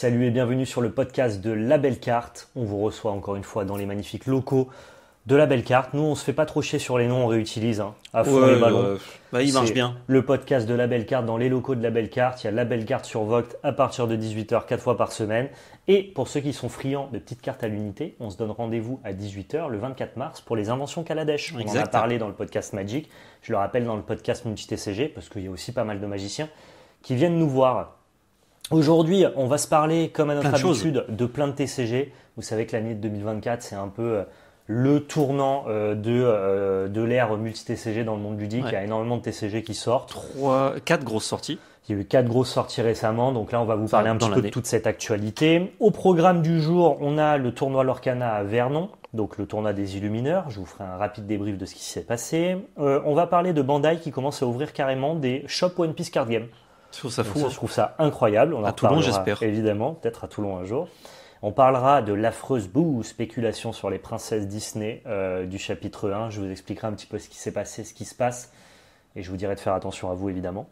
Salut et bienvenue sur le podcast de La Belle Carte. On vous reçoit encore une fois dans les magnifiques locaux de La Belle Carte. Nous, on se fait pas trop chier sur les noms, on réutilise hein, à euh, bah, il marche bien. Le podcast de La Belle Carte dans les locaux de La Belle Carte. Il y a La Belle Carte sur Voct à partir de 18h, 4 fois par semaine. Et pour ceux qui sont friands de petites cartes à l'unité, on se donne rendez-vous à 18h le 24 mars pour les inventions Kaladesh. On en a parlé dans le podcast Magic. Je le rappelle dans le podcast Multi TCG parce qu'il y a aussi pas mal de magiciens qui viennent nous voir Aujourd'hui, on va se parler, comme à notre habitude, de, plein de TCG. Vous savez que l'année 2024, c'est un peu euh, le tournant euh, de, euh, de l'ère multi-TCG dans le monde ludique. Il y a énormément de TCG qui sortent. Trois, quatre grosses sorties. Il y a eu quatre grosses sorties récemment, donc là on va vous parler un petit peu de toute cette actualité. Au programme du jour, on a le tournoi Lorcana à Vernon, donc le tournoi des Illumineurs. Je vous ferai un rapide débrief de ce qui s'est passé. on va parler de Bandai qui commence à ouvrir carrément des shops One Piece Card Game. Je trouve ça fou. je trouve ça incroyable. On en Toulon, j'espère. Évidemment, peut-être à Toulon un jour. On parlera de l'affreuse boue spéculation sur les princesses Disney euh, du chapitre 1. Je vous expliquerai un petit peu ce qui s'est passé, ce qui se passe. Et je vous dirai de faire attention à vous, évidemment.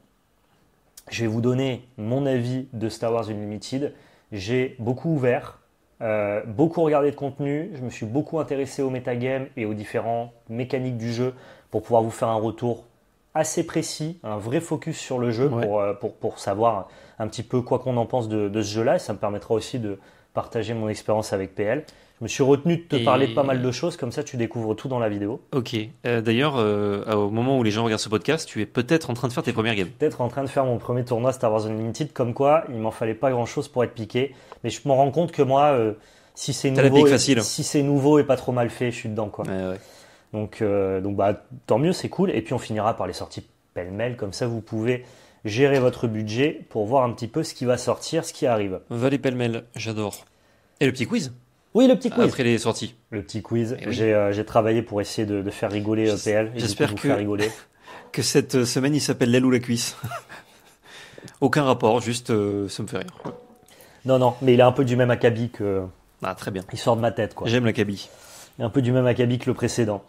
Je vais vous donner mon avis de Star Wars Unlimited. J'ai beaucoup ouvert, euh, beaucoup regardé de contenu. Je me suis beaucoup intéressé au metagame et aux différents mécaniques du jeu pour pouvoir vous faire un retour assez précis, un vrai focus sur le jeu pour, euh, pour, pour, savoir un petit peu quoi qu'on en pense de, ce jeu-là. Et ça me permettra aussi de partager mon expérience avec PL. Je me suis retenu de te parler de pas mal de choses, comme ça tu découvres tout dans la vidéo. Ok. Euh, d'ailleurs, euh, au moment où les gens regardent ce podcast, tu es peut-être en train de faire tes premières games. Peut-être en train de faire mon premier tournoi Star Wars Unlimited, comme quoi il m'en fallait pas grand-chose pour être piqué. Mais je me rends compte que moi, si c'est nouveau, et, si c'est nouveau et pas trop mal fait, je suis dedans quoi. Ouais, ouais. Donc, euh, donc bah, tant mieux, c'est cool. Et puis on finira par les sorties pêle-mêle, comme ça vous pouvez gérer votre budget pour voir un petit peu ce qui va sortir, ce qui arrive. Valet pêle-mêle, j'adore. Et le petit quiz oui, le petit quiz. Après les sorties. Le petit quiz. Eh euh, j'ai travaillé pour essayer de, faire rigoler EPL. Euh, J'espère que, rigoler. que cette semaine, il s'appelle l'aile ou la cuisse. Aucun rapport, juste ça me fait rire. Non, non, mais il est un peu du même acabit que. Ah, très bien. Il sort de ma tête, quoi. J'aime l'acabit. Il un peu du même acabit que le précédent.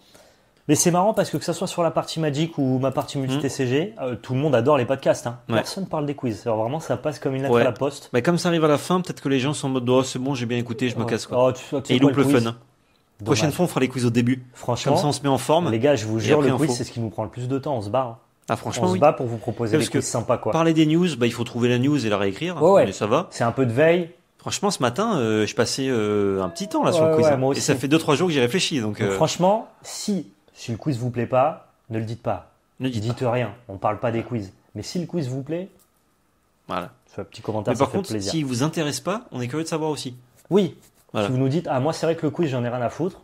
Mais c'est marrant parce que que ça soit sur la partie magique ou ma partie mhm. multi-TCG, euh, tout le monde adore les podcasts. Hein. ne Personne parle des quiz. Alors vraiment, ça passe comme une lettre à la poste. Mais comme ça arrive à la fin, peut-être que les gens sont en mode oh, c'est bon, j'ai bien écouté, je me casse. Quoi. Oh, et ils loupent le, fun. Prochaine fois, on fera les quiz au début. Franchement. Comme ça, on se met en forme. Les gars, je vous jure, le quiz, c'est ce qui nous prend le plus de temps. On se barre. Ah, franchement, on se bat pour vous proposer des trucs sympas. Quoi. Parler des news, bah, il faut trouver la news et la réécrire. Hein. ça va. C'est un peu de veille. Franchement, ce matin, euh, je passais euh, un petit temps là sur le quiz. Hein. Et ça fait 2-3 jours que j'y réfléchis. franchement, si si le quiz vous plaît pas, ne le dites pas. Ne dites, rien. On parle pas des quiz. Mais si le quiz vous plaît, voilà. Un petit commentaire. Mais par contre, plaisir. vous intéresse pas, on est curieux de savoir aussi. Oui. Si vous nous dites, ah moi c'est vrai que le quiz j'en ai rien à foutre,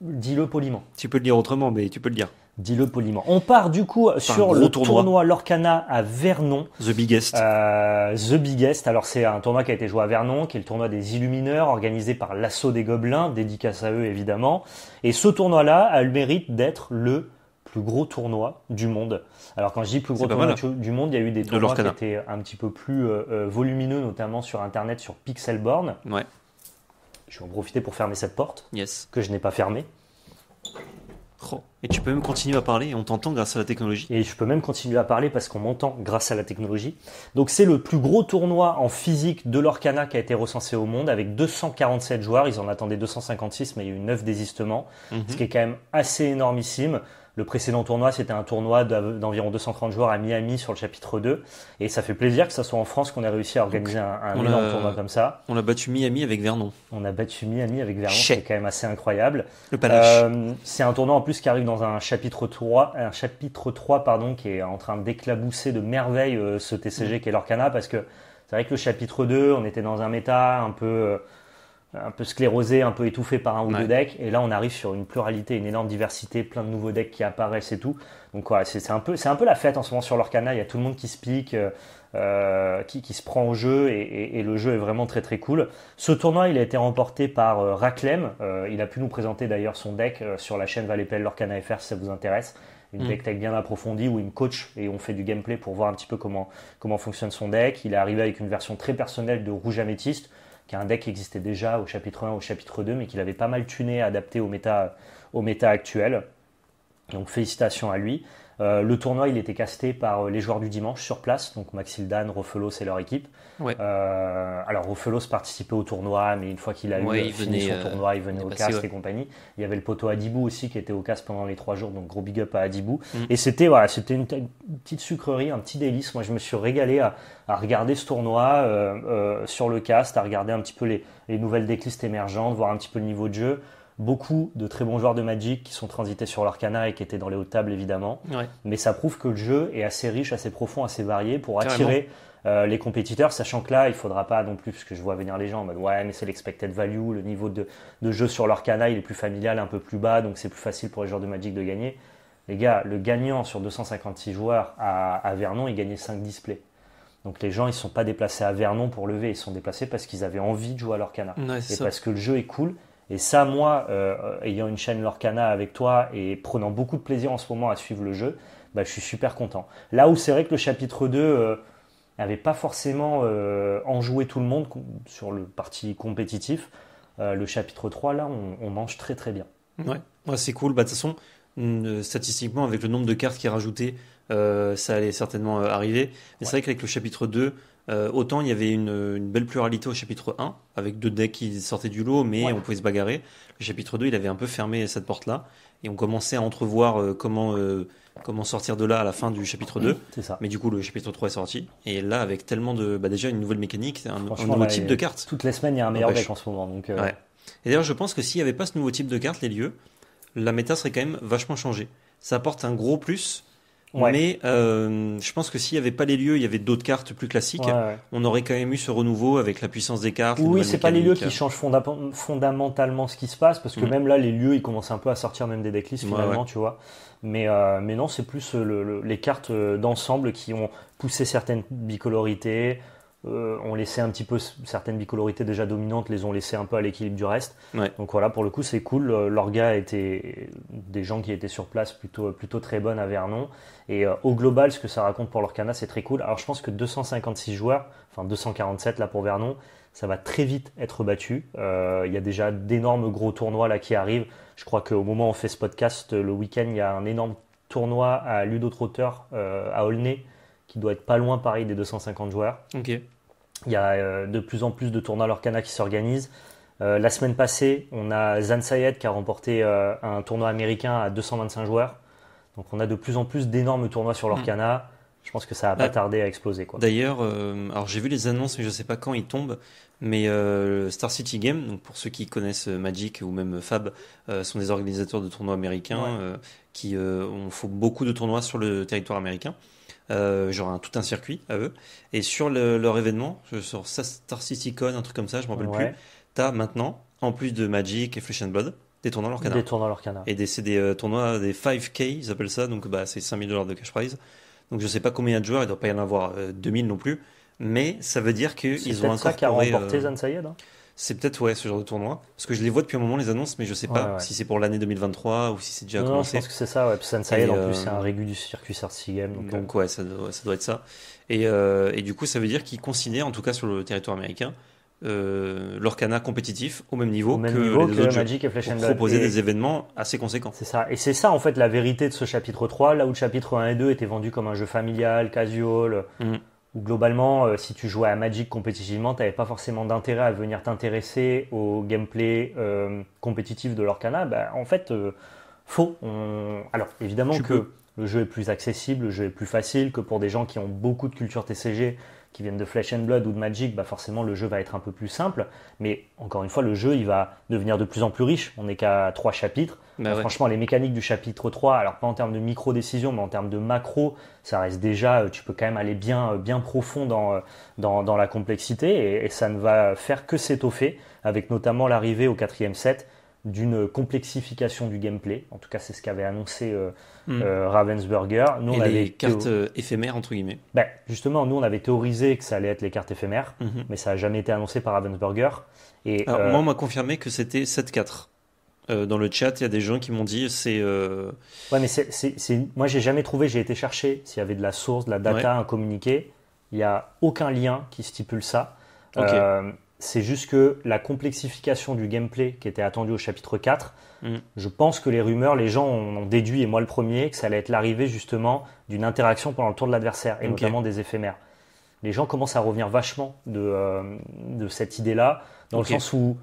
dis-le poliment. Tu peux le dire autrement, mais tu peux le dire. Dis-le poliment. On part du coup sur le tournoi. tournoi. à Vernon. The Biggest. Euh, the Biggest. Alors c'est un tournoi qui a été joué à Vernon, qui est le tournoi des Illumineurs, organisé par l'Assaut des Gobelins, dédicace à eux évidemment. Et ce tournoi-là a le mérite d'être le plus gros tournoi du monde. Alors quand je dis plus gros tournoi hein. du monde, il y a eu des tournois qui étaient un petit peu plus euh, euh, volumineux, notamment sur Internet, sur Pixelborn. Ouais. Je vais en profiter pour fermer cette porte, que je n'ai pas fermée. Et tu peux même continuer à parler, on t'entend grâce à la technologie. Et je peux même continuer à parler parce qu'on m'entend grâce à la technologie. Donc c'est le plus gros tournoi en physique de l'Orcana qui a été recensé au monde avec 247 joueurs. Ils en attendaient 256 mais il y a eu 9 désistements, mhm. ce qui est quand même assez énormissime. Le précédent tournoi, c'était un tournoi d'environ 230 joueurs à Miami sur le chapitre 2. Et ça fait plaisir que ce soit en France qu'on a réussi à organiser un, énorme tournoi comme ça. On a battu Miami avec Vernon. On a battu Miami avec Vernon, c'est quand même assez incroyable. Le euh, c'est un tournoi en plus qui arrive dans un chapitre 3, un chapitre 3 pardon, qui est en train d'éclabousser de merveille euh, ce TCG mm. qui qu'est l'Orcana parce que c'est vrai que le chapitre 2, on était dans un méta un peu euh, un peu sclérosé, un peu étouffé par un ou deux decks. Et là, on arrive sur une pluralité, une énorme diversité, plein de nouveaux decks qui apparaissent et tout. Donc, voilà, c'est un, peu, un peu la fête en ce moment sur l'Orcana. Il y a tout le monde qui se pique, euh, euh, qui, qui, se prend au jeu, et, le jeu est vraiment très très cool. Ce tournoi, il a été remporté par euh, Raklem. il a pu nous présenter d'ailleurs son deck sur la chaîne Valépel l'Orcana FR si ça vous intéresse. Une mm. deck tech bien approfondie où il me coach et on fait du gameplay pour voir un petit peu comment, comment fonctionne son deck. Il est arrivé avec une version très personnelle de Rouge Améthyste qui est un deck qui existait déjà au chapitre 1, au chapitre 2, mais qu'il avait pas mal tuné, adapté au méta, au méta actuel. Donc félicitations à lui. Euh, le tournoi, il était casté par euh, les joueurs du dimanche sur place, donc Maxildan, Rofelos et leur équipe. Euh, alors Rofelos participait au tournoi, mais une fois qu'il a eu fini son tournoi, il venait au cast et compagnie. Il y avait le poteau Adibou aussi qui était au cast pendant les trois jours, donc gros big up à Adibou. Mm. Et c'était voilà, c'était une, petite sucrerie, un petit délice. Moi, je me suis régalé à, regarder ce tournoi sur le cast, à regarder un petit peu les, nouvelles déclistes émergentes, voir un petit peu le niveau de jeu beaucoup de très bons joueurs de Magic qui sont transités sur leur cana et qui étaient dans les hautes tables évidemment. Mais ça prouve que le jeu est assez riche, assez profond, assez varié pour attirer euh, les compétiteurs, sachant que là, il ne faudra pas non plus, parce que je vois venir les gens, mode, ouais, mais c'est l'expected value, le niveau de, jeu sur leur cana il est plus familial, un peu plus bas, donc c'est plus facile pour les joueurs de Magic de gagner. Les gars, le gagnant sur 256 joueurs à, Vernon, il gagnait 5 displays. Donc les gens, ils ne sont pas déplacés à Vernon pour lever, ils sont déplacés parce qu'ils avaient envie de jouer à leur cana et parce que le jeu est cool et ça, moi, euh, ayant une chaîne Lorcana avec toi et prenant beaucoup de plaisir en ce moment à suivre le jeu, bah, je suis super content. Là où c'est vrai que le chapitre 2 n'avait euh, pas forcément euh, enjoué tout le monde sur le parti compétitif, le chapitre 3, là, on, mange très très bien. Mmh. Ouais, c'est cool. Bah, de toute façon, statistiquement, avec le nombre de cartes qui est rajouté, ça allait certainement arriver. Mais c'est vrai qu'avec le chapitre 2, euh, autant il y avait une, belle pluralité au chapitre 1, avec deux decks qui sortaient du lot, mais on pouvait se bagarrer. Le chapitre 2, il avait un peu fermé cette porte-là, et on commençait à entrevoir euh, euh, comment, sortir de là à la fin du chapitre 2. Mais du coup, le chapitre 3 est sorti, et là, avec tellement de. Bah, déjà, une nouvelle mécanique, un, nouveau type de carte. Toutes les semaines, il y a un meilleur deck en ce moment. Et d'ailleurs, je pense que s'il n'y avait pas ce nouveau type de carte, les lieux, la méta serait quand même vachement changée. Ça apporte un gros plus mais euh, je pense que s'il n'y avait pas les lieux, il y avait d'autres cartes plus classiques. On aurait quand même eu ce renouveau avec la puissance des cartes. Oui, c'est pas les lieux qui changent fondamentalement ce qui se passe, parce que mm. même là, les lieux, ils commencent un peu à sortir même des decklists finalement, tu vois. Mais, euh, mais non, c'est plus euh, les cartes d'ensemble qui ont poussé certaines bicolorités, ont euh, on laissait un petit peu certaines bicolorités déjà dominantes, les ont laissé un peu à l'équilibre du reste. Donc voilà, pour le coup, c'est cool. Euh, l'orga était des gens qui étaient sur place plutôt, plutôt très bonnes à Vernon. Et euh, au global, ce que ça raconte pour l'Orcana, c'est très cool. Alors je pense que 256 joueurs, enfin 247 là pour Vernon, ça va très vite être battu. Il y a déjà d'énormes gros tournois là qui arrivent. Je crois qu'au moment où on fait ce podcast, le week-end, il y a un énorme tournoi à Ludo Trotter à Aulnay qui doit être pas loin pareil des 250 joueurs. Il y a euh, de plus en plus de tournois Lorcana qui s'organisent. Euh, la semaine passée, on a Zan Sayed qui a remporté euh, un tournoi américain à 225 joueurs. Donc on a de plus en plus d'énormes tournois sur l'Orcana. Je pense que ça n'a pas tardé à exploser. D'ailleurs, j'ai vu les annonces, mais je ne sais pas quand ils tombent. Mais Star City Game, donc pour ceux qui connaissent Magic ou même Fab, sont des organisateurs de tournois américains qui font beaucoup de tournois sur le territoire américain. Euh, genre un, tout un circuit à eux. Et sur leur événement, sur Star CityCon, un truc comme ça, je m'en rappelle plus plus, as maintenant, en plus de Magic et Flesh and Blood, des tournois leur canard. Des tournois leur canard. Et c'est des euh, tournois, des 5K, ils appellent ça, donc bah, c'est 5000 dollars de cash prize. Donc je sais pas combien de joueurs, il doit pas y en avoir 2000 euh, non plus, mais ça veut dire qu'ils ont un ça qui a remporté Zansayed. Hein c'est peut-être ouais, ce genre de tournoi. Parce que je les vois depuis un moment, les annonces, mais je ne sais pas si c'est pour l'année 2023 ou si c'est déjà commencé. Non, je pense que c'est ça, ouais. Puis en plus, euh, c'est un régu du circuit Arc Game. Donc, euh, ouais, ça doit, être ça. Euh, et, du coup, ça veut dire qu'ils considèrent, en tout cas sur le territoire américain, leur l'Orcana compétitif au même niveau que, les Magic et Flash and proposer des événements assez conséquents. C'est ça. Et c'est ça, en fait, la vérité de ce chapitre 3, là où le chapitre 1 et 2 étaient vendus comme un jeu familial, casual. Mm globalement, euh, si tu jouais à Magic compétitivement, tu n'avais pas forcément d'intérêt à venir t'intéresser au gameplay euh, compétitif de l'Orcana, bah, en fait, euh, faux. Alors, évidemment que le jeu est plus accessible, le jeu est plus facile que pour des gens qui ont beaucoup de culture TCG qui viennent de Flesh and Blood ou de Magic, bah forcément le jeu va être un peu plus simple. Mais encore une fois, le jeu il va devenir de plus en plus riche. On n'est qu'à trois chapitres. Bah franchement, les mécaniques du chapitre 3, alors pas en termes de micro-décision, mais en termes de macro, ça reste déjà, euh, tu peux quand même aller bien, euh, bien profond euh, dans, dans, la complexité et, et, ça ne va faire que s'étoffer, avec notamment l'arrivée au quatrième set d'une complexification du gameplay. En tout cas, c'est ce qu'avait annoncé euh, hmm. euh, Ravensburger. Nous, les cartes euh, éphémères, entre guillemets. Ben, justement, nous, on avait théorisé que ça allait être les cartes éphémères, hmm. mais ça n'a jamais été annoncé par Ravensburger. Et, Alors, Moi, on m'a confirmé que c'était 7-4. dans le chat, il y a des gens qui m'ont dit c'est. Ouais, mais c'est, moi j'ai jamais trouvé, j'ai été chercher s'il y avait de la source, de la data, un communiqué. Il n'y a aucun lien qui stipule ça. Okay c'est juste que la complexification du gameplay qui était attendue au chapitre 4, mm. je pense que les rumeurs, les gens ont déduit, et moi le premier, que ça allait être l'arrivée justement d'une interaction pendant le tour de l'adversaire, et notamment des éphémères. Les gens commencent à revenir vachement de, euh, cette idée-là, dans le sens où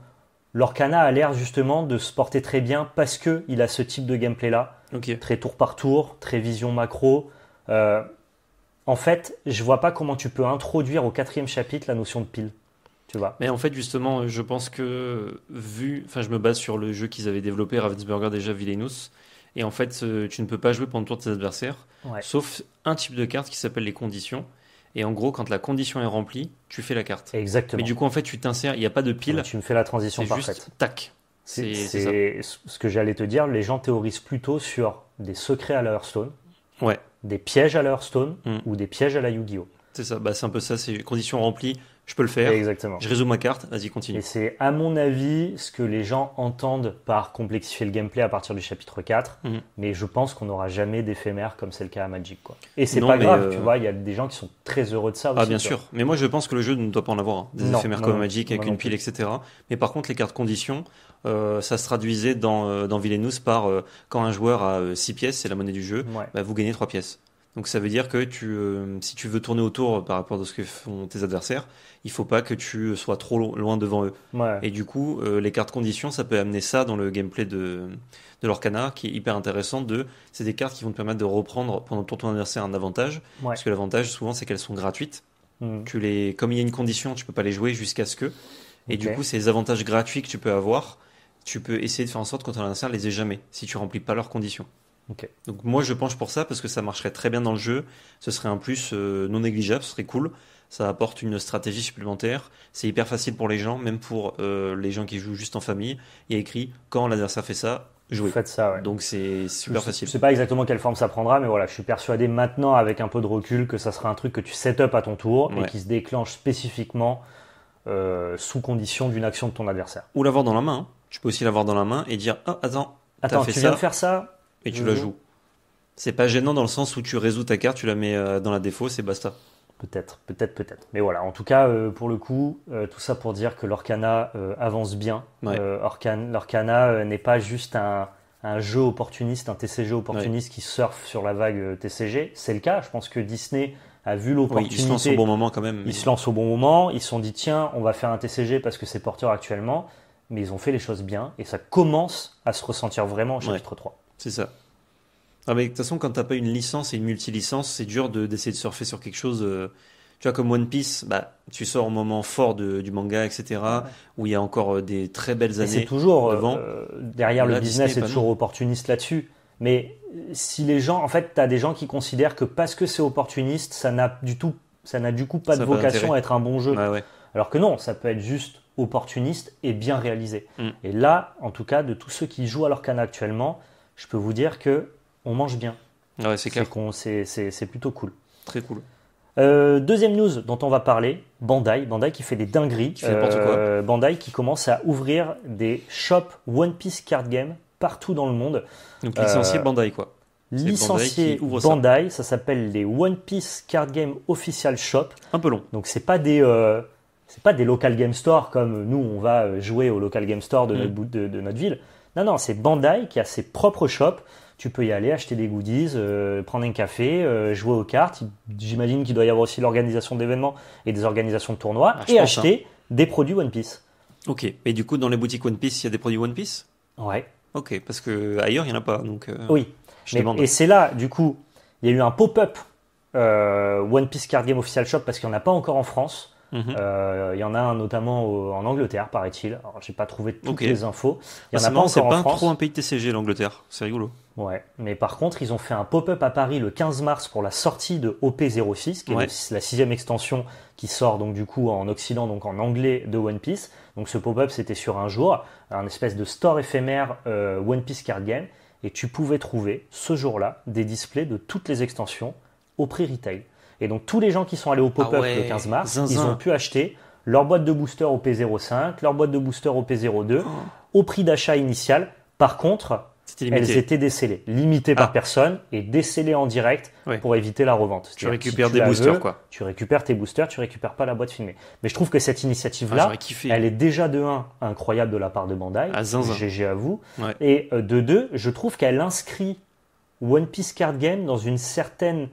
Lorcana a l'air justement de se porter très bien parce qu'il a ce type de gameplay-là, très tour par tour, très vision macro. Euh, en fait, je vois pas comment tu peux introduire au quatrième chapitre la notion de pile. Mais en fait, justement, euh, je pense que vu, enfin, je me base sur le jeu qu'ils avaient développé, Ravensburger déjà Villainous, et en fait, euh, tu ne peux pas jouer pendant le tour de tes adversaires, sauf un type de carte qui s'appelle les conditions. Et en gros, quand la condition est remplie, tu fais la carte. Exactement. Mais du coup, en fait, tu t'insères, il n'y a pas de pile. tu me fais la transition parfaite. Juste, tac. C'est ce que j'allais te dire. Les gens théorisent plutôt sur des secrets à la Hearthstone, des pièges à la Hearthstone mm. ou des pièges à la Yu-Gi-Oh! C'est ça, bah, c'est un peu ça, c'est conditions remplies je peux le faire. Exactement. Je résous ma carte, vas-y, continue. Et c'est, à mon avis, ce que les gens entendent par complexifier le gameplay à partir du chapitre 4. Mhm. Mais je pense qu'on n'aura jamais d'éphémère comme c'est le cas à Magic. Et c'est pas grave, euh, tu vois, il y a des gens qui sont très heureux de ça ah, aussi. Ah, bien sûr. Mais moi, je pense que le jeu ne doit pas en avoir, hein. des éphémères comme Magic avec une pile, etc. Mais par contre, les cartes conditions, euh, ça se traduisait dans, euh, par euh, quand un joueur a 6 pièces, c'est la monnaie du jeu, bah, vous gagnez 3 pièces. Donc ça veut dire que tu, euh, si tu veux tourner autour par rapport à ce que font tes adversaires, il faut pas que tu sois trop loin devant eux. Et du coup, euh, les cartes conditions, ça peut amener ça dans le gameplay de, de canard, qui est hyper intéressant. De, c'est des cartes qui vont te permettre de reprendre pendant ton tour adversaire un avantage, parce que l'avantage souvent c'est qu'elles sont gratuites. Hmm. les, comme il y a une condition, tu peux pas les jouer jusqu'à ce que. Et du coup, ces avantages gratuits que tu peux avoir, tu peux essayer de faire en sorte que ton adversaire les ait jamais si tu remplis pas leurs conditions. Donc moi je penche pour ça parce que ça marcherait très bien dans le jeu, ce serait un plus euh, non négligeable, ce serait cool, ça apporte une stratégie supplémentaire, c'est hyper facile pour les gens, même pour euh, les gens qui jouent juste en famille, il y a écrit quand l'adversaire fait ça, jouez. Faites ça, Donc c'est super facile. Je sais pas exactement quelle forme ça prendra, mais voilà, je suis persuadé maintenant avec un peu de recul que ça sera un truc que tu set up à ton tour mais et qui se déclenche spécifiquement euh, sous condition d'une action de ton adversaire. Ou l'avoir dans la main, hein. tu peux aussi l'avoir dans la main et dire, ah, attends, tu viens de faire ça et tu la mhm. joues. C'est pas gênant dans le sens où tu résous ta carte, tu la mets euh, dans la défaut, c'est basta. Peut-être, peut-être, peut-être. Mais voilà, en tout cas, euh, pour le coup, euh, tout ça pour dire que l'Orcana avance bien. Ouais. L'Orcana n'est pas juste un, jeu opportuniste, un TCG opportuniste qui surfe sur la vague TCG. C'est le cas. Je pense que Disney a vu l'opportunité. ils se lancent au bon moment quand même. Ils se lancent au bon moment. Ils se sont dit, tiens, on va faire un TCG parce que c'est porteur actuellement. Mais ils ont fait les choses bien et ça commence à se ressentir vraiment au chapitre 3. C'est ça. Ah, mais de toute façon, quand tu t'as pas une licence et une multilicence, c'est dur de, d'essayer de surfer sur quelque chose. Euh, tu vois, comme One Piece, bah, tu sors au moment fort de- du manga, etc., où il y a encore euh, des très belles années c'est toujours euh, derrière le business c'est toujours opportuniste là-dessus. Mais si les gens, en fait, tu as des gens qui considèrent que parce que c'est opportuniste, ça n'a du tout, ça n'a du coup pas de vocation à être un bon jeu. Alors que non, ça peut être juste opportuniste et bien réalisé. Mm. Et là, en tout cas, de tous ceux qui jouent à leur canne actuellement, je peux vous dire que on mange bien. Ouais, c'est clair. C'est plutôt cool. Très cool. Euh, deuxième news dont on va parler, Bandai, Bandai qui fait des dingueries, qui fait euh, quoi. Bandai qui commence à ouvrir des shops One Piece card game partout dans le monde. Donc licencié euh, Bandai quoi. Licencié Bandai, Bandai ça, s'appelle les One Piece card game official shop. Un peu long. Donc c'est pas des euh, c'est pas des local game stores comme nous on va jouer au local game store de, mm. de notre ville. Non, non, c'est Bandai qui a ses propres shops. Tu peux y aller, acheter des goodies, euh, prendre un café, euh, jouer aux cartes. J'imagine qu'il doit y avoir aussi l'organisation d'événements et des organisations de tournois ah, et acheter hein. des produits One Piece. Ok. Et du coup, dans les boutiques One Piece, il y a des produits One Piece Ouais. Ok, parce que ailleurs, il n'y en a pas. Donc, euh, oui. et c'est là, du coup, il y a eu un pop-up One Piece Card Game Official Shop parce qu'il n'y en a pas encore en France. Mhm. Euh, il y en a un notamment en Angleterre, paraît-il. Alors, j'ai pas trouvé toutes les infos. Il y en ah, a pas C'est pas trop un pays de TCG l'Angleterre. C'est rigolo. Ouais, mais par contre, ils ont fait un pop-up à Paris le 15 mars pour la sortie de OP06, qui est la sixième extension qui sort donc du coup en Occident, donc en anglais de One Piece. Donc ce pop-up c'était sur un jour, un espèce de store éphémère euh, One Piece Card Game, et tu pouvais trouver ce jour-là des displays de toutes les extensions au prix retail. Et donc tous les gens qui sont allés au ah pop-up le 15 mars, ils ont pu acheter leur boîte de booster au P05, leur boîte de booster au P02, au prix d'achat initial. Par contre, elles étaient décelées, limitées par ah. personne et décellées en direct pour éviter la revente. Tu récupères des boosters, quoi. Tu récupères tes boosters, tu récupères pas la boîte filmée. Mais je trouve que cette initiative-là, ah, elle est déjà de 1 incroyable de la part de Bandai, ah, GG à vous, et euh, de 2, je trouve qu'elle inscrit One Piece Card Game dans une certaine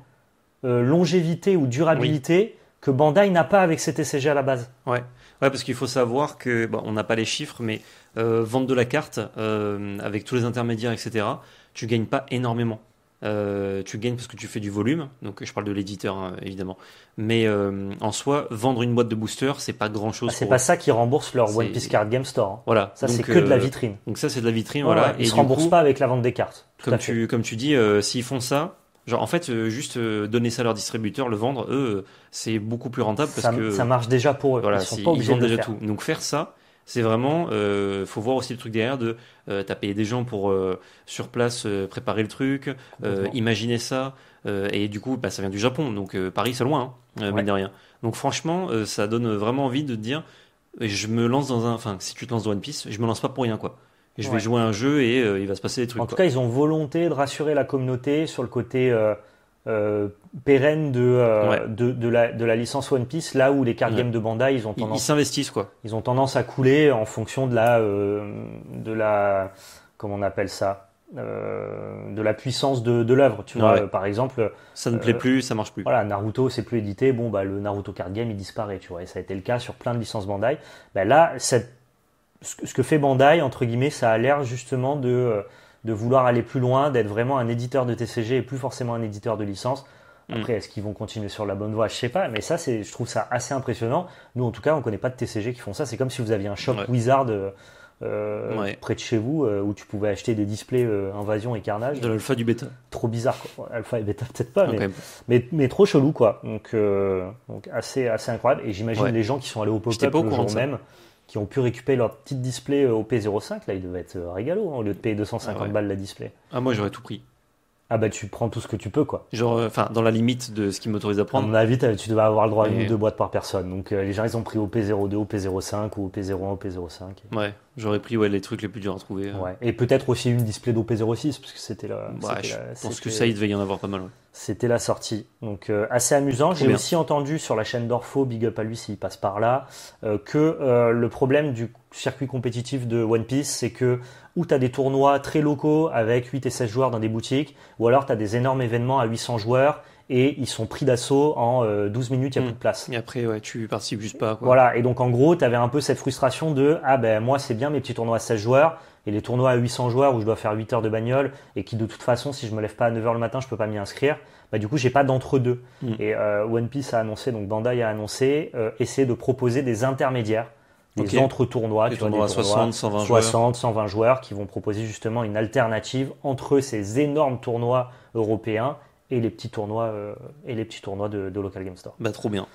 euh, longévité ou durabilité que Bandai n'a pas avec ses TCG à la base. Ouais, ouais parce qu'il faut savoir que on n'a pas les chiffres, mais euh, vente de la carte euh, avec tous les intermédiaires, etc. Tu gagnes pas énormément. Euh, tu gagnes parce que tu fais du volume, donc je parle de l'éditeur hein, évidemment. Mais en soi, vendre une boîte de booster, c'est pas grand chose. Bah, c'est pas ça qui rembourse leur One Piece Card Game Store. Hein. Voilà, ça c'est que de la vitrine. Donc ça c'est de la vitrine, voilà. Ils Et se remboursent pas avec la vente des cartes. Comme comme tu dis, s'ils font ça, Genre, en fait, euh, juste euh, donner ça à leur distributeur, le vendre, eux, euh, c'est beaucoup plus rentable parce ça, que. Ça marche déjà pour eux. ils sont ont déjà tout. Donc, faire ça, c'est vraiment. faut voir aussi le truc derrière de. taper payé des gens pour, sur place, préparer le truc, imaginer ça. et du coup, bah, ça vient du Japon. Donc, Paris, c'est loin, hein, mais de rien. Donc, franchement, ça donne vraiment envie de dire je me lance dans un. Enfin, si tu te lances dans One Piece, je me lance pas pour rien, quoi je vais jouer un jeu et euh, il va se passer des trucs. En tout cas, ils ont volonté de rassurer la communauté sur le côté euh, euh, pérenne de, de, la, licence One Piece, là où les card games de Bandai, ils ont tendance. Ils s'investissent quoi. Ils ont tendance à couler en fonction de la. de la comment on appelle ça de la puissance de, l'œuvre. Tu vois, par exemple. Ça ne plaît plus, ça marche plus. Voilà, Naruto, c'est plus édité. Bon, bah, le Naruto Card Game, il disparaît, tu vois. Et ça a été le cas sur plein de licences Bandai. Bah, là, cette ce que fait Bandai, entre guillemets, ça a l'air justement de, euh, vouloir aller plus loin, d'être vraiment un éditeur de TCG et plus forcément un éditeur de licence. Mm. Après, est-ce qu'ils vont continuer sur la bonne voie Je sais pas, mais ça, c'est, je trouve ça assez impressionnant. Nous, en tout cas, on connaît pas de TCG qui font ça. C'est comme si vous aviez un shop Wizard euh, euh, près de chez vous où tu pouvais acheter des displays Invasion et Carnage. De l'alpha du bêta. Trop bizarre, Alpha et bêta, peut-être pas, mais, mais, trop chelou, quoi. Donc, donc assez, assez incroyable. Et j'imagine les gens qui sont allés au pop-up le jour même qui ont pu récupérer leur petite display euh, au P05, là, ils devaient être euh, régalo hein, au lieu de payer 250 ah balles la display. Ah, moi j'aurais tout pris ah bah tu prends tout ce que tu peux quoi. Genre, euh, enfin, dans la limite de ce qui m'autorise à prendre. À mon avis, tu devais avoir le droit à une ou deux boîtes par personne. Donc euh, les gens ils ont pris au P02, au P05 ou au P01, au P05. Ouais, j'aurais pris ouais, les trucs les plus durs à trouver. Euh. Ouais. Et peut-être aussi une display dop 06 parce que c'était la. je pense que ça il devait y en avoir pas mal. C'était la sortie. Donc assez amusant. J'ai aussi entendu sur la chaîne d'Orfo, big up à lui s'il passe par là, que le problème du circuit compétitif de One Piece c'est que ou tu as des tournois très locaux avec 8 et 16 joueurs dans des boutiques, ou alors tu as des énormes événements à 800 joueurs et ils sont pris d'assaut en 12 euh, minutes, il n'y a mm. plus de place. Et après, ouais, tu participes juste pas. Quoi. Voilà, et donc en gros, tu avais un peu cette frustration de Ah ben moi, c'est bien mes petits tournois à 16 joueurs, et les tournois à 800 joueurs où je dois faire 8 heures de bagnole, et qui de toute façon, si je me lève pas à 9 heures le matin, je peux pas m'y inscrire. Bah, du coup, j'ai pas d'entre-deux. Mm. Et euh, One Piece a annoncé, donc Bandai a annoncé, euh, essayer de proposer des intermédiaires des entre-tournois, tu 60, 120 60, 120 joueurs qui vont proposer justement une alternative entre ces énormes tournois européens et les petits tournois, euh, et les petits tournois de, Local Game Store. Bah, trop bien.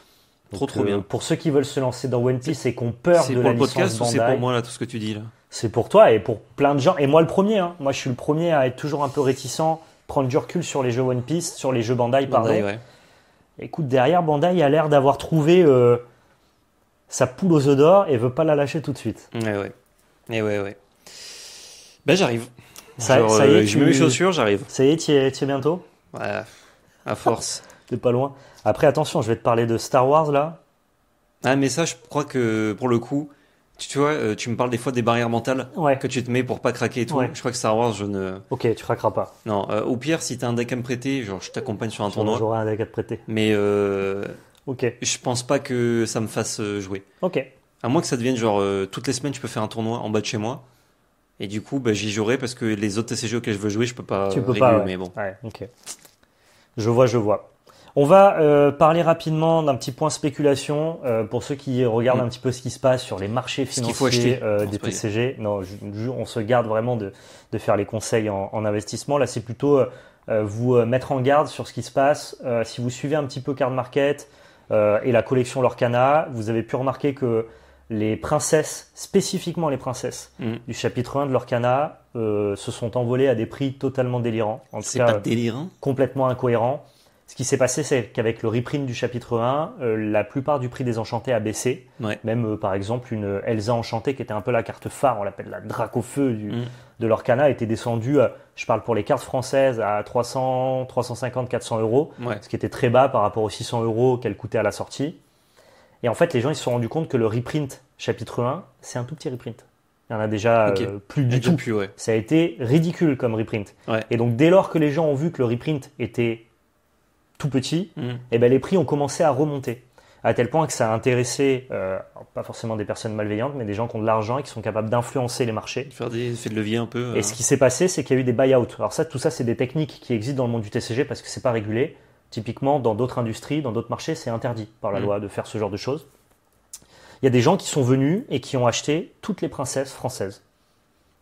trop, trop euh, bien. Pour ceux qui veulent se lancer dans One Piece et qui ont peur de la licence Bandai... C'est pour le podcast c'est pour moi, là, tout ce que tu dis, là C'est pour toi et pour plein de gens. Et moi, le premier. Hein. Moi, je suis le premier à être toujours un peu réticent, prendre du recul sur les jeux One Piece, sur les jeux Bandai, pardon. Écoute, derrière, Bandai a l'air d'avoir trouvé... Euh, sa poule aux œufs d'or et veut pas la lâcher tout de suite. Et eh ouais. Et eh ouais, ouais. Ben j'arrive. Ça, y est, euh, je mets mes chaussures, j'arrive. Ça y est, tu es, bientôt Ouais, à force. T'es pas loin. Après, attention, je vais te parler de Star Wars là. Ah, mais ça, je crois que pour le coup, tu, vois, euh, tu me parles des fois des barrières mentales que tu te mets pour pas craquer et tout. Je crois que Star Wars, je ne. Ok, tu craqueras pas. Non, euh, au pire, si t'as un deck à me prêter, genre je t'accompagne sur un tournoi. J'aurai un deck à te prêter. Mais Ok. Je pense pas que ça me fasse euh, jouer. À moins que ça devienne genre euh, toutes les semaines, je peux faire un tournoi en bas de chez moi. Et du coup, bah, j'y jouerai parce que les autres TCG auxquels je veux jouer, je peux pas. Tu peux euh, pas. Mais bon. ok. Je vois, je vois. On va parler rapidement d'un petit point spéculation pour ceux qui regardent mm. un petit peu ce qui se passe sur les marchés financiers acheter, des TCG. Non, je, on se garde vraiment de, de faire les conseils en, en investissement. Là, c'est plutôt vous mettre en garde sur ce qui se passe. si vous suivez un petit peu Card Market, euh, et la collection Lorcana, vous avez pu remarquer que les princesses, spécifiquement les princesses mm. du chapitre 1 de Lorcana, euh, se sont envolées à des prix totalement délirants. C'est pas délirant Complètement incohérents. Ce qui s'est passé, c'est qu'avec le reprint du chapitre 1, euh, la plupart du prix des enchantés a baissé. Même, euh, par exemple, une Elsa enchantée, qui était un peu la carte phare, on l'appelle la drac au feu mm. de l'Orcana, était descendue, je parle pour les cartes françaises, à 300, 350, 400 euros. Ce qui était très bas par rapport aux 600 euros qu'elle coûtait à la sortie. Et en fait, les gens, ils se sont rendus compte que le reprint chapitre 1, c'est un tout petit reprint. Il y en a déjà euh, plus du tout. Plus, Ça a été ridicule comme reprint. Et donc dès lors que les gens ont vu que le reprint était tout petit, mm. et eh ben les prix ont commencé à remonter. À tel point que ça a intéressé, euh, pas forcément des personnes malveillantes, mais des gens qui ont de l'argent et qui sont capables d'influencer les marchés. Faire des effets de levier un peu. Et euh. ce qui s'est passé, c'est qu'il y a eu des buy-out. Alors, ça, tout ça, c'est des techniques qui existent dans le monde du TCG parce que ce n'est pas régulé. Typiquement, dans d'autres industries, dans d'autres marchés, c'est interdit par la mm. loi de faire ce genre de choses. Il y a des gens qui sont venus et qui ont acheté toutes les princesses françaises.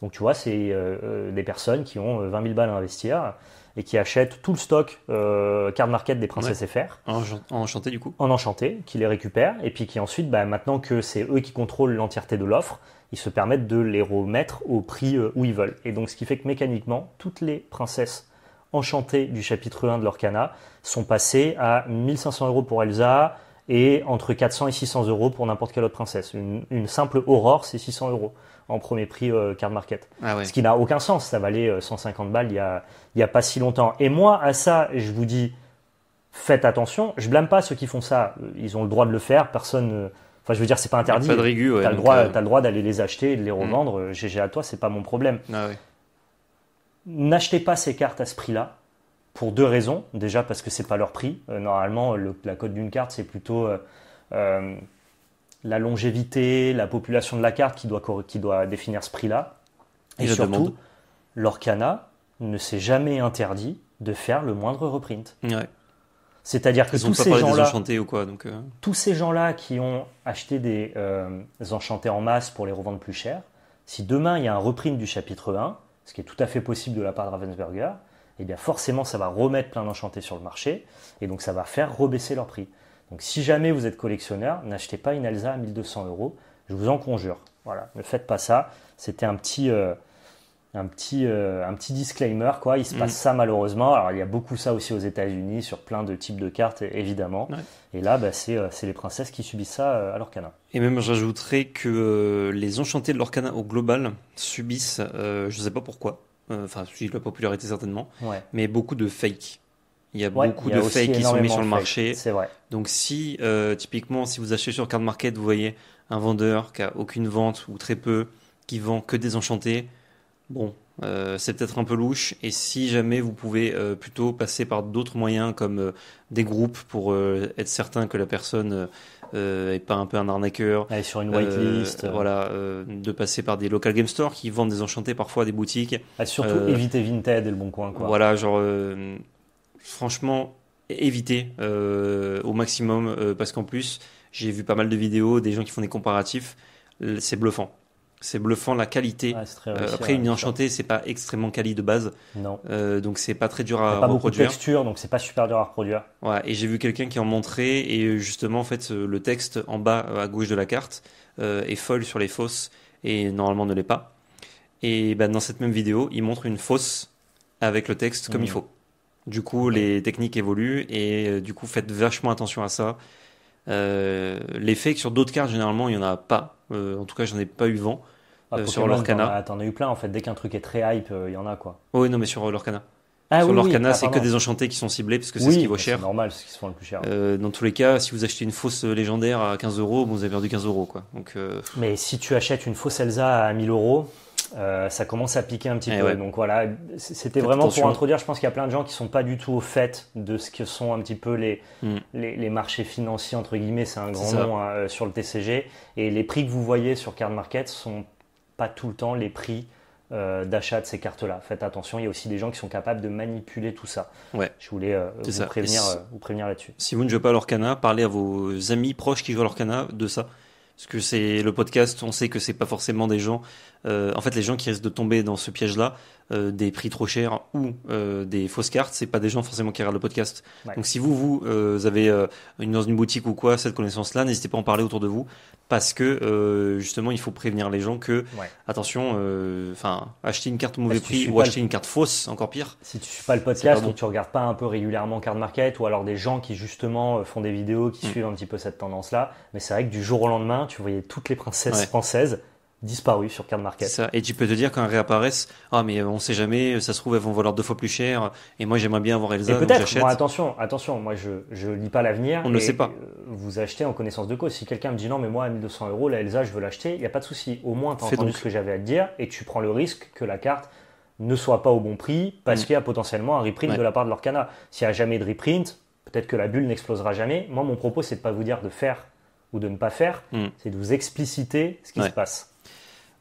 Donc, tu vois, c'est euh, des personnes qui ont 20 000 balles à investir et qui achètent tout le stock euh, card market des princesses FR. En, enchanté du coup En enchanté, qui les récupère et puis qui ensuite, bah, maintenant que c'est eux qui contrôlent l'entièreté de l'offre, ils se permettent de les remettre au prix euh, où ils veulent. Et donc ce qui fait que mécaniquement, toutes les princesses enchantées du chapitre 1 de leur cana sont passées à 1500 euros pour Elsa et entre 400 et 600 euros pour n'importe quelle autre princesse. Une, une simple aurore, c'est 600 euros en premier prix card euh, market. Ah ce qui n'a aucun sens, ça valait 150 euh, balles il n'y a, pas si longtemps. Et moi, à ça, je vous dis, faites attention. Je blâme pas ceux qui font ça. Euh, ils ont le droit de le faire. Personne. Enfin, je veux dire, c'est pas interdit. Tu as le droit, le droit, d'aller les acheter et de les mm. revendre. GG à toi, c'est pas mon problème. Ah N'achetez pas ces cartes à ce prix-là pour deux raisons. Déjà parce que c'est pas leur prix. normalement, la cote d'une carte, c'est plutôt la longévité, la population de la carte qui doit, définir ce prix-là. Et, surtout, l'Orcana ne s'est jamais interdit de faire le moindre reprint. C'est-à-dire que tous ces gens-là, euh. tous ces gens-là qui ont acheté des euh, enchantés en masse pour les revendre plus cher, si demain il y a un reprint du chapitre 1, ce qui est tout à fait possible de la part de Ravensburger, eh bien forcément ça va remettre plein d'enchantés sur le marché et donc ça va faire rebaisser leur prix. Donc si jamais vous êtes collectionneur, n'achetez pas une Alsa à 1200 euros, je vous en conjure. Voilà, ne faites pas ça. C'était un petit, euh, un petit, euh, un petit disclaimer quoi. Il se passe mm. ça malheureusement. Alors il y a beaucoup ça aussi aux États-Unis sur plein de types de cartes évidemment. Et là, bah, euh, c'est, les princesses qui subissent ça à l'Orcana. Et même j'ajouterais que les enchantés de l'Orcana au global subissent, je ne sais pas pourquoi, enfin si la popularité certainement, mais beaucoup de fakes. Il y a beaucoup de fakes qui sont mis sur le marché. C'est vrai. Donc si, euh, typiquement, si vous achetez sur Card Market, vous voyez un vendeur qui a aucune vente ou très peu, qui vend que des enchantés, bon, euh, c'est peut-être un peu louche. Et si jamais vous pouvez euh, plutôt passer par d'autres moyens comme des groupes pour être certain que la personne n'est pas un peu un arnaqueur. sur une whitelist. voilà, de passer par des local game stores qui vendent des enchantés parfois, des boutiques. Bah, surtout éviter Vinted et le Bon Coin. Quoi. Voilà, genre franchement, éviter euh, au maximum euh, parce qu'en plus, j'ai vu pas mal de vidéos des gens qui font des comparatifs. C'est bluffant. C'est bluffant la qualité. Euh, après, une hein, enchantée, c'est pas extrêmement quali de base. Non. donc c'est pas très dur à pas reproduire. Pas de texture, donc c'est pas super dur à reproduire. Ouais. Et j'ai vu quelqu'un qui en montrait et justement en fait le texte en bas à gauche de la carte est folle sur les fosses et normalement ne l'est pas. Et ben, dans cette même vidéo, il montre une fosse avec le texte comme il mmh. faut. Du coup, les techniques évoluent et euh, du coup, faites vachement attention à ça. Euh, L'effet que sur d'autres cartes, généralement, il n'y en a pas. Euh, en tout cas, j'en ai pas eu vent ah, euh, sur l'Orcana. T'en as eu plein en fait. Dès qu'un truc est très hype, il y en a quoi. oui, non, mais sur l'Orcana. Ah, sur oui, ah, c'est que des enchantés qui sont ciblés parce que c'est ce qui vaut bah, cher. C'est normal, ce qui se vend le plus cher. dans tous les cas, si vous achetez une fausse légendaire à 15 euros, vous avez perdu 15 euros quoi. Donc, Mais si tu achètes une fausse Elsa à 1000 euros. Euh, ça commence à piquer un petit eh peu. Donc voilà, c'était vraiment pour introduire. Je pense qu'il y a plein de gens qui sont pas du tout au fait de ce que sont un petit peu les, hmm. les, marchés financiers, entre guillemets, c'est un grand nom euh, sur le TCG. Et les prix que vous voyez sur Card Market sont pas tout le temps les prix euh, d'achat de ces cartes-là. Faites attention, il y a aussi des gens qui sont capables de manipuler tout ça. Ouais. Je voulais vous, prévenir, prévenir, là-dessus. Si vous ne jouez pas à l'Orcana, parlez à vos amis proches qui jouent à l'Orcana de ça. Parce que c'est le podcast, on sait que c'est pas forcément des gens euh, en fait, les gens qui risquent de tomber dans ce piège-là, euh, des prix trop chers ou euh, des fausses cartes, c'est pas des gens forcément qui regardent le podcast. Donc si vous vous, avez une, dans une boutique ou quoi cette connaissance-là, n'hésitez pas à en parler autour de vous parce que justement il faut prévenir les gens que attention, enfin acheter une carte au mauvais prix ou acheter une carte fausse, encore pire. Si tu suis pas le podcast, pas ou tu regardes pas un peu régulièrement Card Market ou alors des gens qui justement font des vidéos qui mm. suivent un petit peu cette tendance-là, mais c'est vrai que du jour au lendemain, tu voyais toutes les princesses françaises disparu sur Card Market. Et tu peux te dire quand elles réapparaissent, ah mais on sait jamais, ça se trouve elles vont valoir deux fois plus cher. Et moi j'aimerais bien avoir Elsa. Et peut attention, attention, moi je je lis pas l'avenir. On ne sait pas. Euh, vous achetez en connaissance de cause. Si quelqu'un me dit non mais moi à 1200 euros la Elsa je veux l'acheter, il n'y a pas de souci. Au moins as entendu ce que j'avais à te dire et tu prends le risque que la carte ne soit pas au bon prix parce mm. qu'il y a potentiellement un reprint de la part de l'Orcana. S'il n'y a jamais de reprint, peut-être que la bulle n'explosera jamais. Moi mon propos c'est de pas vous dire de faire ou de ne pas faire, mm. c'est de vous expliciter ce qui se passe.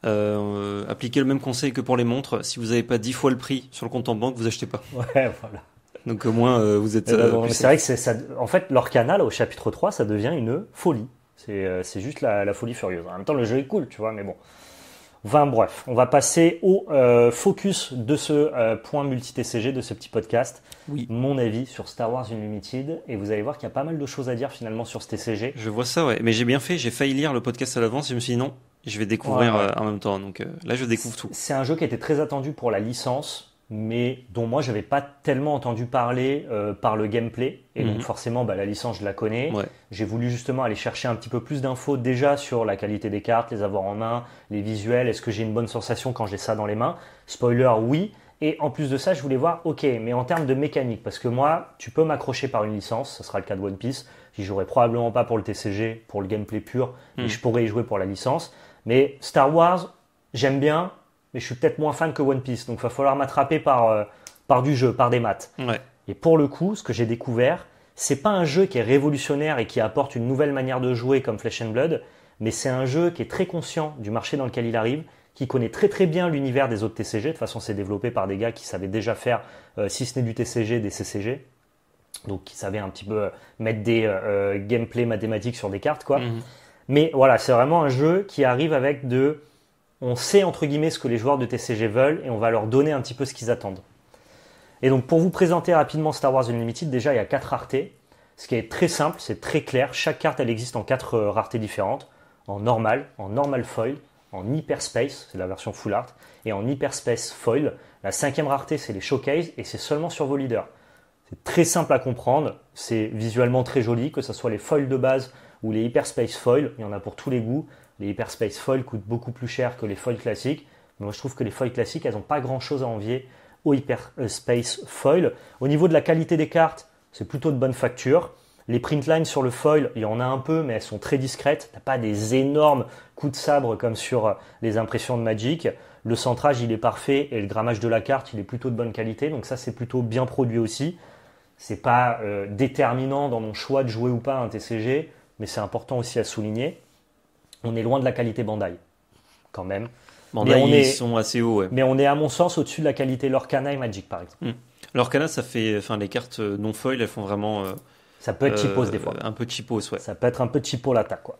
Euh, euh, appliquez le même conseil que pour les montres. Si vous n'avez pas 10 fois le prix sur le compte en banque, vous achetez pas. Ouais, voilà. Donc au moins, euh, vous êtes... c'est vrai que ça, en fait, leur canal au chapitre 3, ça devient une folie. C'est juste la, la, folie furieuse. En même temps, le jeu est cool, tu vois, mais bon bref, on va passer au euh, focus de ce euh, point multi-TCG, de ce petit podcast. Oui. Mon avis sur Star Wars Unlimited. Et vous allez voir qu'il y a pas mal de choses à dire finalement sur ce TCG. Je vois ça, ouais. Mais j'ai bien fait, j'ai failli lire le podcast à l'avance je me suis dit non, je vais découvrir euh, en même temps. Donc là, je découvre tout. C'est un jeu qui était très attendu pour la licence mais dont moi j'avais pas tellement entendu parler euh, par le gameplay. Et donc mhm. forcément, bah, la licence je la connais. J'ai voulu justement aller chercher un petit peu plus d'infos déjà sur la qualité des cartes, les avoir en main, les visuels, est-ce que j'ai une bonne sensation quand j'ai ça dans les mains. Spoiler, oui. Et en plus de ça, je voulais voir, ok, mais en termes de mécanique, parce que moi, tu peux m'accrocher par une licence, ça sera le cas de One Piece, j'y jouerai probablement pas pour le TCG, pour le gameplay pur, mais mhm. je pourrais y jouer pour la licence. Mais Star Wars, j'aime bien, mais je suis peut-être moins fan que One Piece. Donc il va falloir m'attraper par, euh, par du jeu, par des maths. Et pour le coup, ce que j'ai découvert, c'est pas un jeu qui est révolutionnaire et qui apporte une nouvelle manière de jouer comme Flesh and Blood, mais c'est un jeu qui est très conscient du marché dans lequel il arrive, qui connaît très très bien l'univers des autres TCG. De toute façon, c'est développé par des gars qui savaient déjà faire, euh, si ce n'est du TCG, des CCG. Donc qui savaient un petit peu euh, mettre des gameplay mathématiques sur des cartes, quoi. Mhm. Mais voilà, c'est vraiment un jeu qui arrive avec de on sait entre guillemets ce que les joueurs de TCG veulent et on va leur donner un petit peu ce qu'ils attendent. Et donc pour vous présenter rapidement Star Wars Unlimited, déjà il y a 4 raretés, ce qui est très simple, c'est très clair, chaque carte elle existe en quatre euh, raretés différentes, en normal, en normal foil, en hyperspace, c'est la version full art, et en hyperspace foil. La cinquième rareté c'est les showcases et c'est seulement sur vos leaders. C'est très simple à comprendre, c'est visuellement très joli, que ce soit les foils de base ou les hyperspace foil, il y en a pour tous les goûts, les Hyperspace Foil coûtent beaucoup plus cher que les foils classiques. Mais moi, je trouve que les foils classiques, elles n'ont pas grand-chose à envier aux Hyperspace Foil. Au niveau de la qualité des cartes, c'est plutôt de bonne facture. Les print lines sur le foil, il y en a un peu, mais elles sont très discrètes. T'as pas des énormes coups de sabre comme sur euh, les impressions de Magic. Le centrage, il est parfait et le grammage de la carte, il est plutôt de bonne qualité. Donc ça, c'est plutôt bien produit aussi. C'est pas euh, déterminant dans mon choix de jouer ou pas un TCG, mais c'est important aussi à souligner on est loin de la qualité Bandai, quand même. Bandai, ils sont assez hauts, Mais on est, à mon sens, au-dessus de la qualité Lorcana et Magic, par exemple. Hmm. Lorcana, ça fait. Enfin, les cartes euh, non foil, elles font vraiment. Euh, ça peut être cheapos des euh, fois. Un peu cheapos, ouais. Ça peut être un peu cheapo l'attaque, quoi.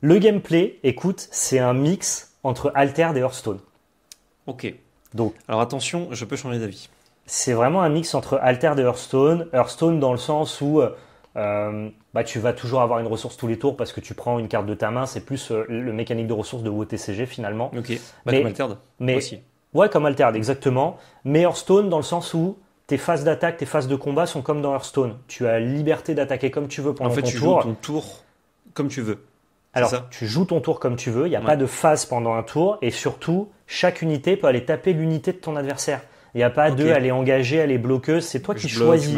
Le gameplay, écoute, c'est un mix entre Alter et Hearthstone. Ok. Donc. Alors attention, je peux changer d'avis. C'est vraiment un mix entre Alter et Hearthstone. Hearthstone dans le sens où. Bah, tu vas toujours avoir une ressource tous les tours parce que tu prends une carte de ta main. C'est plus euh, le mécanique de ressources de WOTCG finalement. Ok, bah, mais, comme Alterde. mais, aussi. Ouais, comme alterde exactement. Mais Hearthstone, dans le sens où tes phases d'attaque, tes phases de combat sont comme dans Hearthstone. Tu as liberté d'attaquer comme tu veux pendant en fait, tu tour. Joues ton tour comme tu veux. Alors, tu joues ton tour comme tu veux, il n'y a pas de phase pendant un tour, et surtout, chaque unité peut aller taper l'unité de ton adversaire. Il n'y a pas de elle engager engagée, elle est bloqueuse, c'est toi qui choisis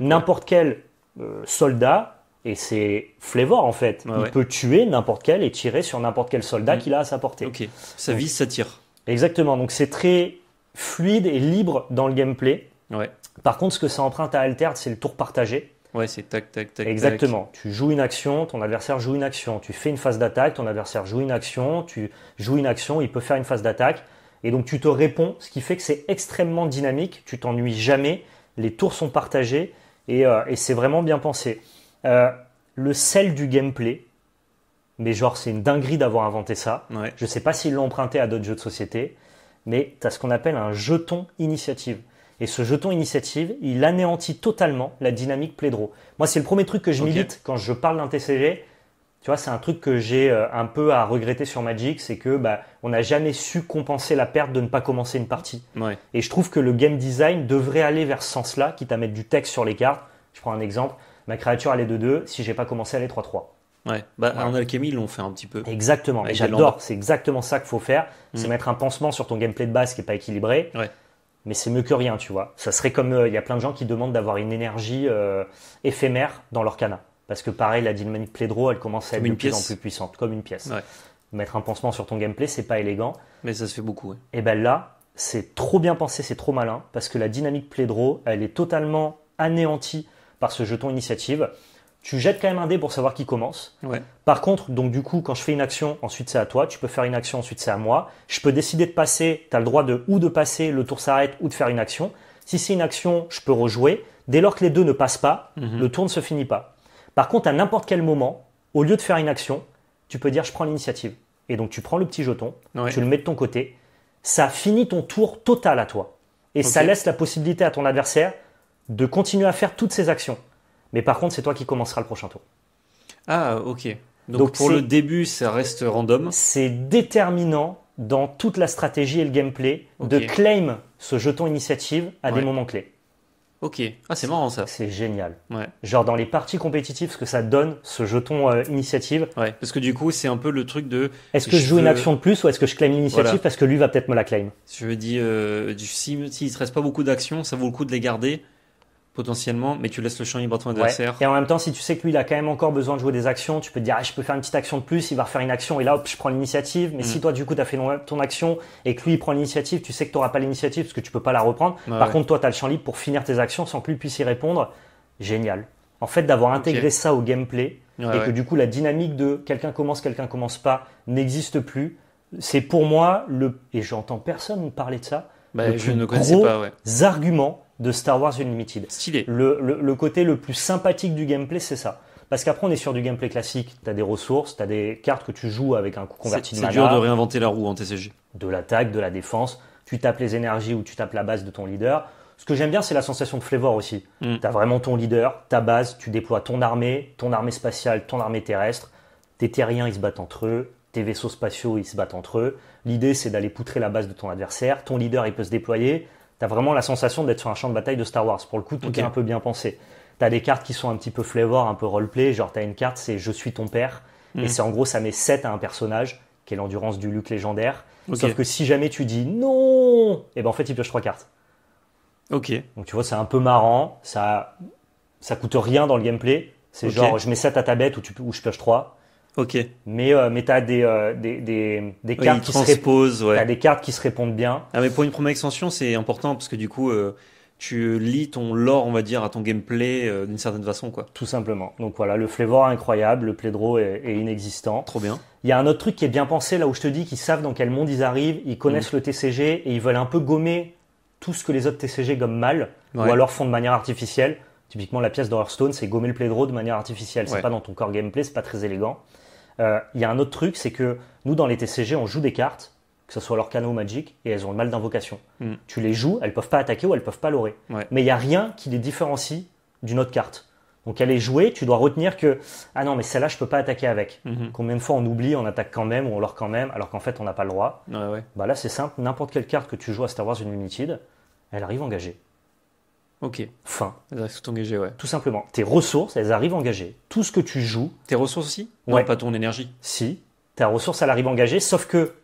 n'importe quel euh, soldat et c'est Flavor, en fait. Il peut tuer n'importe quel et tirer sur n'importe quel soldat mm. qu'il a à sa portée. Ok, sa vise, ça tire. Exactement, donc c'est très fluide et libre dans le gameplay. Par contre, ce que ça emprunte à Alter, c'est le tour partagé. Ouais, c'est tac, tac, tac. Exactement. Tu joues une action, ton adversaire joue une action. Tu fais une phase d'attaque, ton adversaire joue une action. Tu joues une action, il peut faire une phase d'attaque. Et donc tu te réponds, ce qui fait que c'est extrêmement dynamique. Tu t'ennuies jamais. Les tours sont partagés et euh, c'est vraiment bien pensé. Euh, le sel du gameplay, mais genre c'est une dinguerie d'avoir inventé ça. Je sais pas s'ils l'ont emprunté à d'autres jeux de société, mais tu as ce qu'on appelle un jeton initiative. Et ce jeton initiative, il anéantit totalement la dynamique play-draw. Moi, c'est le premier truc que je milite quand je parle d'un TCG. Tu vois, c'est un truc que j'ai euh, un peu à regretter sur Magic, c'est que bah, on n'a jamais su compenser la perte de ne pas commencer une partie. Et je trouve que le game design devrait aller vers ce sens-là, quitte à mettre du texte sur les cartes. Je prends un exemple ma créature elle est de 2 si j'ai pas commencé à aller 3-3. Ouais, bah, en alchimie, ils l'ont fait un petit peu. Exactement, et j'adore, c'est exactement ça qu'il faut faire. C'est mm. mettre un pansement sur ton gameplay de base qui n'est pas équilibré. Mais c'est mieux que rien, tu vois. Ça serait comme il euh, y a plein de gens qui demandent d'avoir une énergie euh, éphémère dans leur cana. Parce que pareil, la dynamique Plédro, elle commence à être de pièce. plus en plus puissante, comme une pièce. Mettre un pansement sur ton gameplay, c'est pas élégant. Mais ça se fait beaucoup. Et ben là, c'est trop bien pensé, c'est trop malin, parce que la dynamique Plédro, elle est totalement anéantie par ce jeton initiative. Tu jettes quand même un dé pour savoir qui commence. Par contre, donc du coup, quand je fais une action, ensuite c'est à toi. Tu peux faire une action, ensuite c'est à moi. Je peux décider de passer. Tu as le droit de ou de passer, le tour s'arrête, ou de faire une action. Si c'est une action, je peux rejouer. Dès lors que les deux ne passent pas, mhm. le tour ne se finit pas. Par contre, à n'importe quel moment, au lieu de faire une action, tu peux dire je prends l'initiative. Et donc tu prends le petit jeton, tu le mets de ton côté. Ça finit ton tour total à toi. Et ça laisse la possibilité à ton adversaire de continuer à faire toutes ces actions. Mais par contre, c'est toi qui commenceras le prochain tour. Ah, ok. Donc, pour le début, ça reste random. C'est déterminant dans toute la stratégie et le gameplay de claim ce jeton initiative à des moments clés. Ok, ah, c'est marrant ça. C'est génial. Genre dans les parties compétitives, ce que ça donne, ce jeton euh, initiative. Ouais, parce que du coup, c'est un peu le truc de. Est-ce que je, joue une action de plus ou est-ce que je claim l'initiative parce que lui va peut-être me la claim Je dis, euh, si, si, reste pas beaucoup d'actions, ça vaut le coup de les garder potentiellement, mais tu laisses le champ libre à ton adversaire. Et en même temps, si tu sais que lui, il a quand même encore besoin de jouer des actions, tu peux te dire, ah, je peux faire une petite action de plus, il va refaire une action, et là, hop, je prends l'initiative. Mais mm. si toi, du coup, tu as fait ton action et que lui, il prend l'initiative, tu sais que tu n'auras pas l'initiative parce que tu peux pas la reprendre. Par contre, toi, tu as le champ libre pour finir tes actions sans que lui puisse y répondre. Génial. En fait, d'avoir intégré ça au gameplay et que du coup, la dynamique de quelqu'un commence, quelqu'un commence pas n'existe plus. C'est pour moi le, et j'entends personne parler de ça, bah, je ne gros pas, de Star Wars Unlimited. Le, le, côté le plus sympathique du gameplay, c'est ça. Parce qu'après, on est sur du gameplay classique. Tu as des ressources, tu as des cartes que tu joues avec un coup converti de C'est dur de réinventer la roue en TCG. De l'attaque, de la défense. Tu tapes les énergies ou tu tapes la base de ton leader. Ce que j'aime bien, c'est la sensation de flavor aussi. Mm. Tu as vraiment ton leader, ta base, tu déploies ton armée, ton armée spatiale, ton armée terrestre. Tes terriens, ils se battent entre eux. Tes vaisseaux spatiaux, ils se battent entre eux. L'idée, c'est d'aller poutrer la base de ton adversaire. Ton leader, il peut se déployer. T'as vraiment la sensation d'être sur un champ de bataille de Star Wars. Pour le coup, tout est un peu bien pensé. T'as des cartes qui sont un petit peu flavor, un peu roleplay. Genre, t'as une carte, c'est Je suis ton père. Et hmm. c'est en gros, ça met 7 à un personnage, qui est l'endurance du Luke légendaire. Sauf que si jamais tu dis non, et eh ben en fait, il pioche 3 cartes. Ok. Donc tu vois, c'est un peu marrant. Ça, ça coûte rien dans le gameplay. C'est genre, je mets 7 à ta bête ou, tu, ou je pioche 3. Ok. Mais, euh, mais tu as euh, des, des, des, cartes qui se répondent. Ouais. des cartes qui se répondent bien. Ah, mais pour une première extension, c'est important parce que du coup, euh, tu lis ton lore, on va dire, à ton gameplay d'une certaine façon, quoi. Tout simplement. Donc voilà, le flavor incroyable, le plaidro est, est inexistant. Trop bien. Il y a un autre truc qui est bien pensé là où je te dis qu'ils savent dans quel monde ils arrivent, ils connaissent mm. le TCG et ils veulent un peu gommer tout ce que les autres TCG gomment mal ou alors font de manière artificielle. Typiquement, la pièce d'Horrorstone, c'est gommer le plaidro de manière artificielle. C'est pas dans ton core gameplay, c'est pas très élégant. Euh, il y a un autre truc, c'est que nous, dans les TCG, on joue des cartes, que ce soit leur ou Magic, et elles ont le mal d'invocation. Mm. Tu les joues, elles peuvent pas attaquer ou elles peuvent pas lorer. Mais il n'y a rien qui les différencie d'une autre carte. Donc elle est jouée, tu dois retenir que ah non mais celle-là je peux pas attaquer avec. Mm-hmm. Combien de fois on oublie, on attaque quand même ou on lore quand même, alors qu'en fait on n'a pas le droit. Bah là c'est simple, n'importe quelle carte que tu joues à Star Wars Unlimited, elle arrive engagée. Ok. Fin. Elles arrivent tout engagées, ouais. Tout simplement. Tes ressources, elles arrivent engagées. Tout ce que tu joues. Tes ressources aussi Non, pas ton énergie. Si, ta ressource, elle arrive engagée, sauf que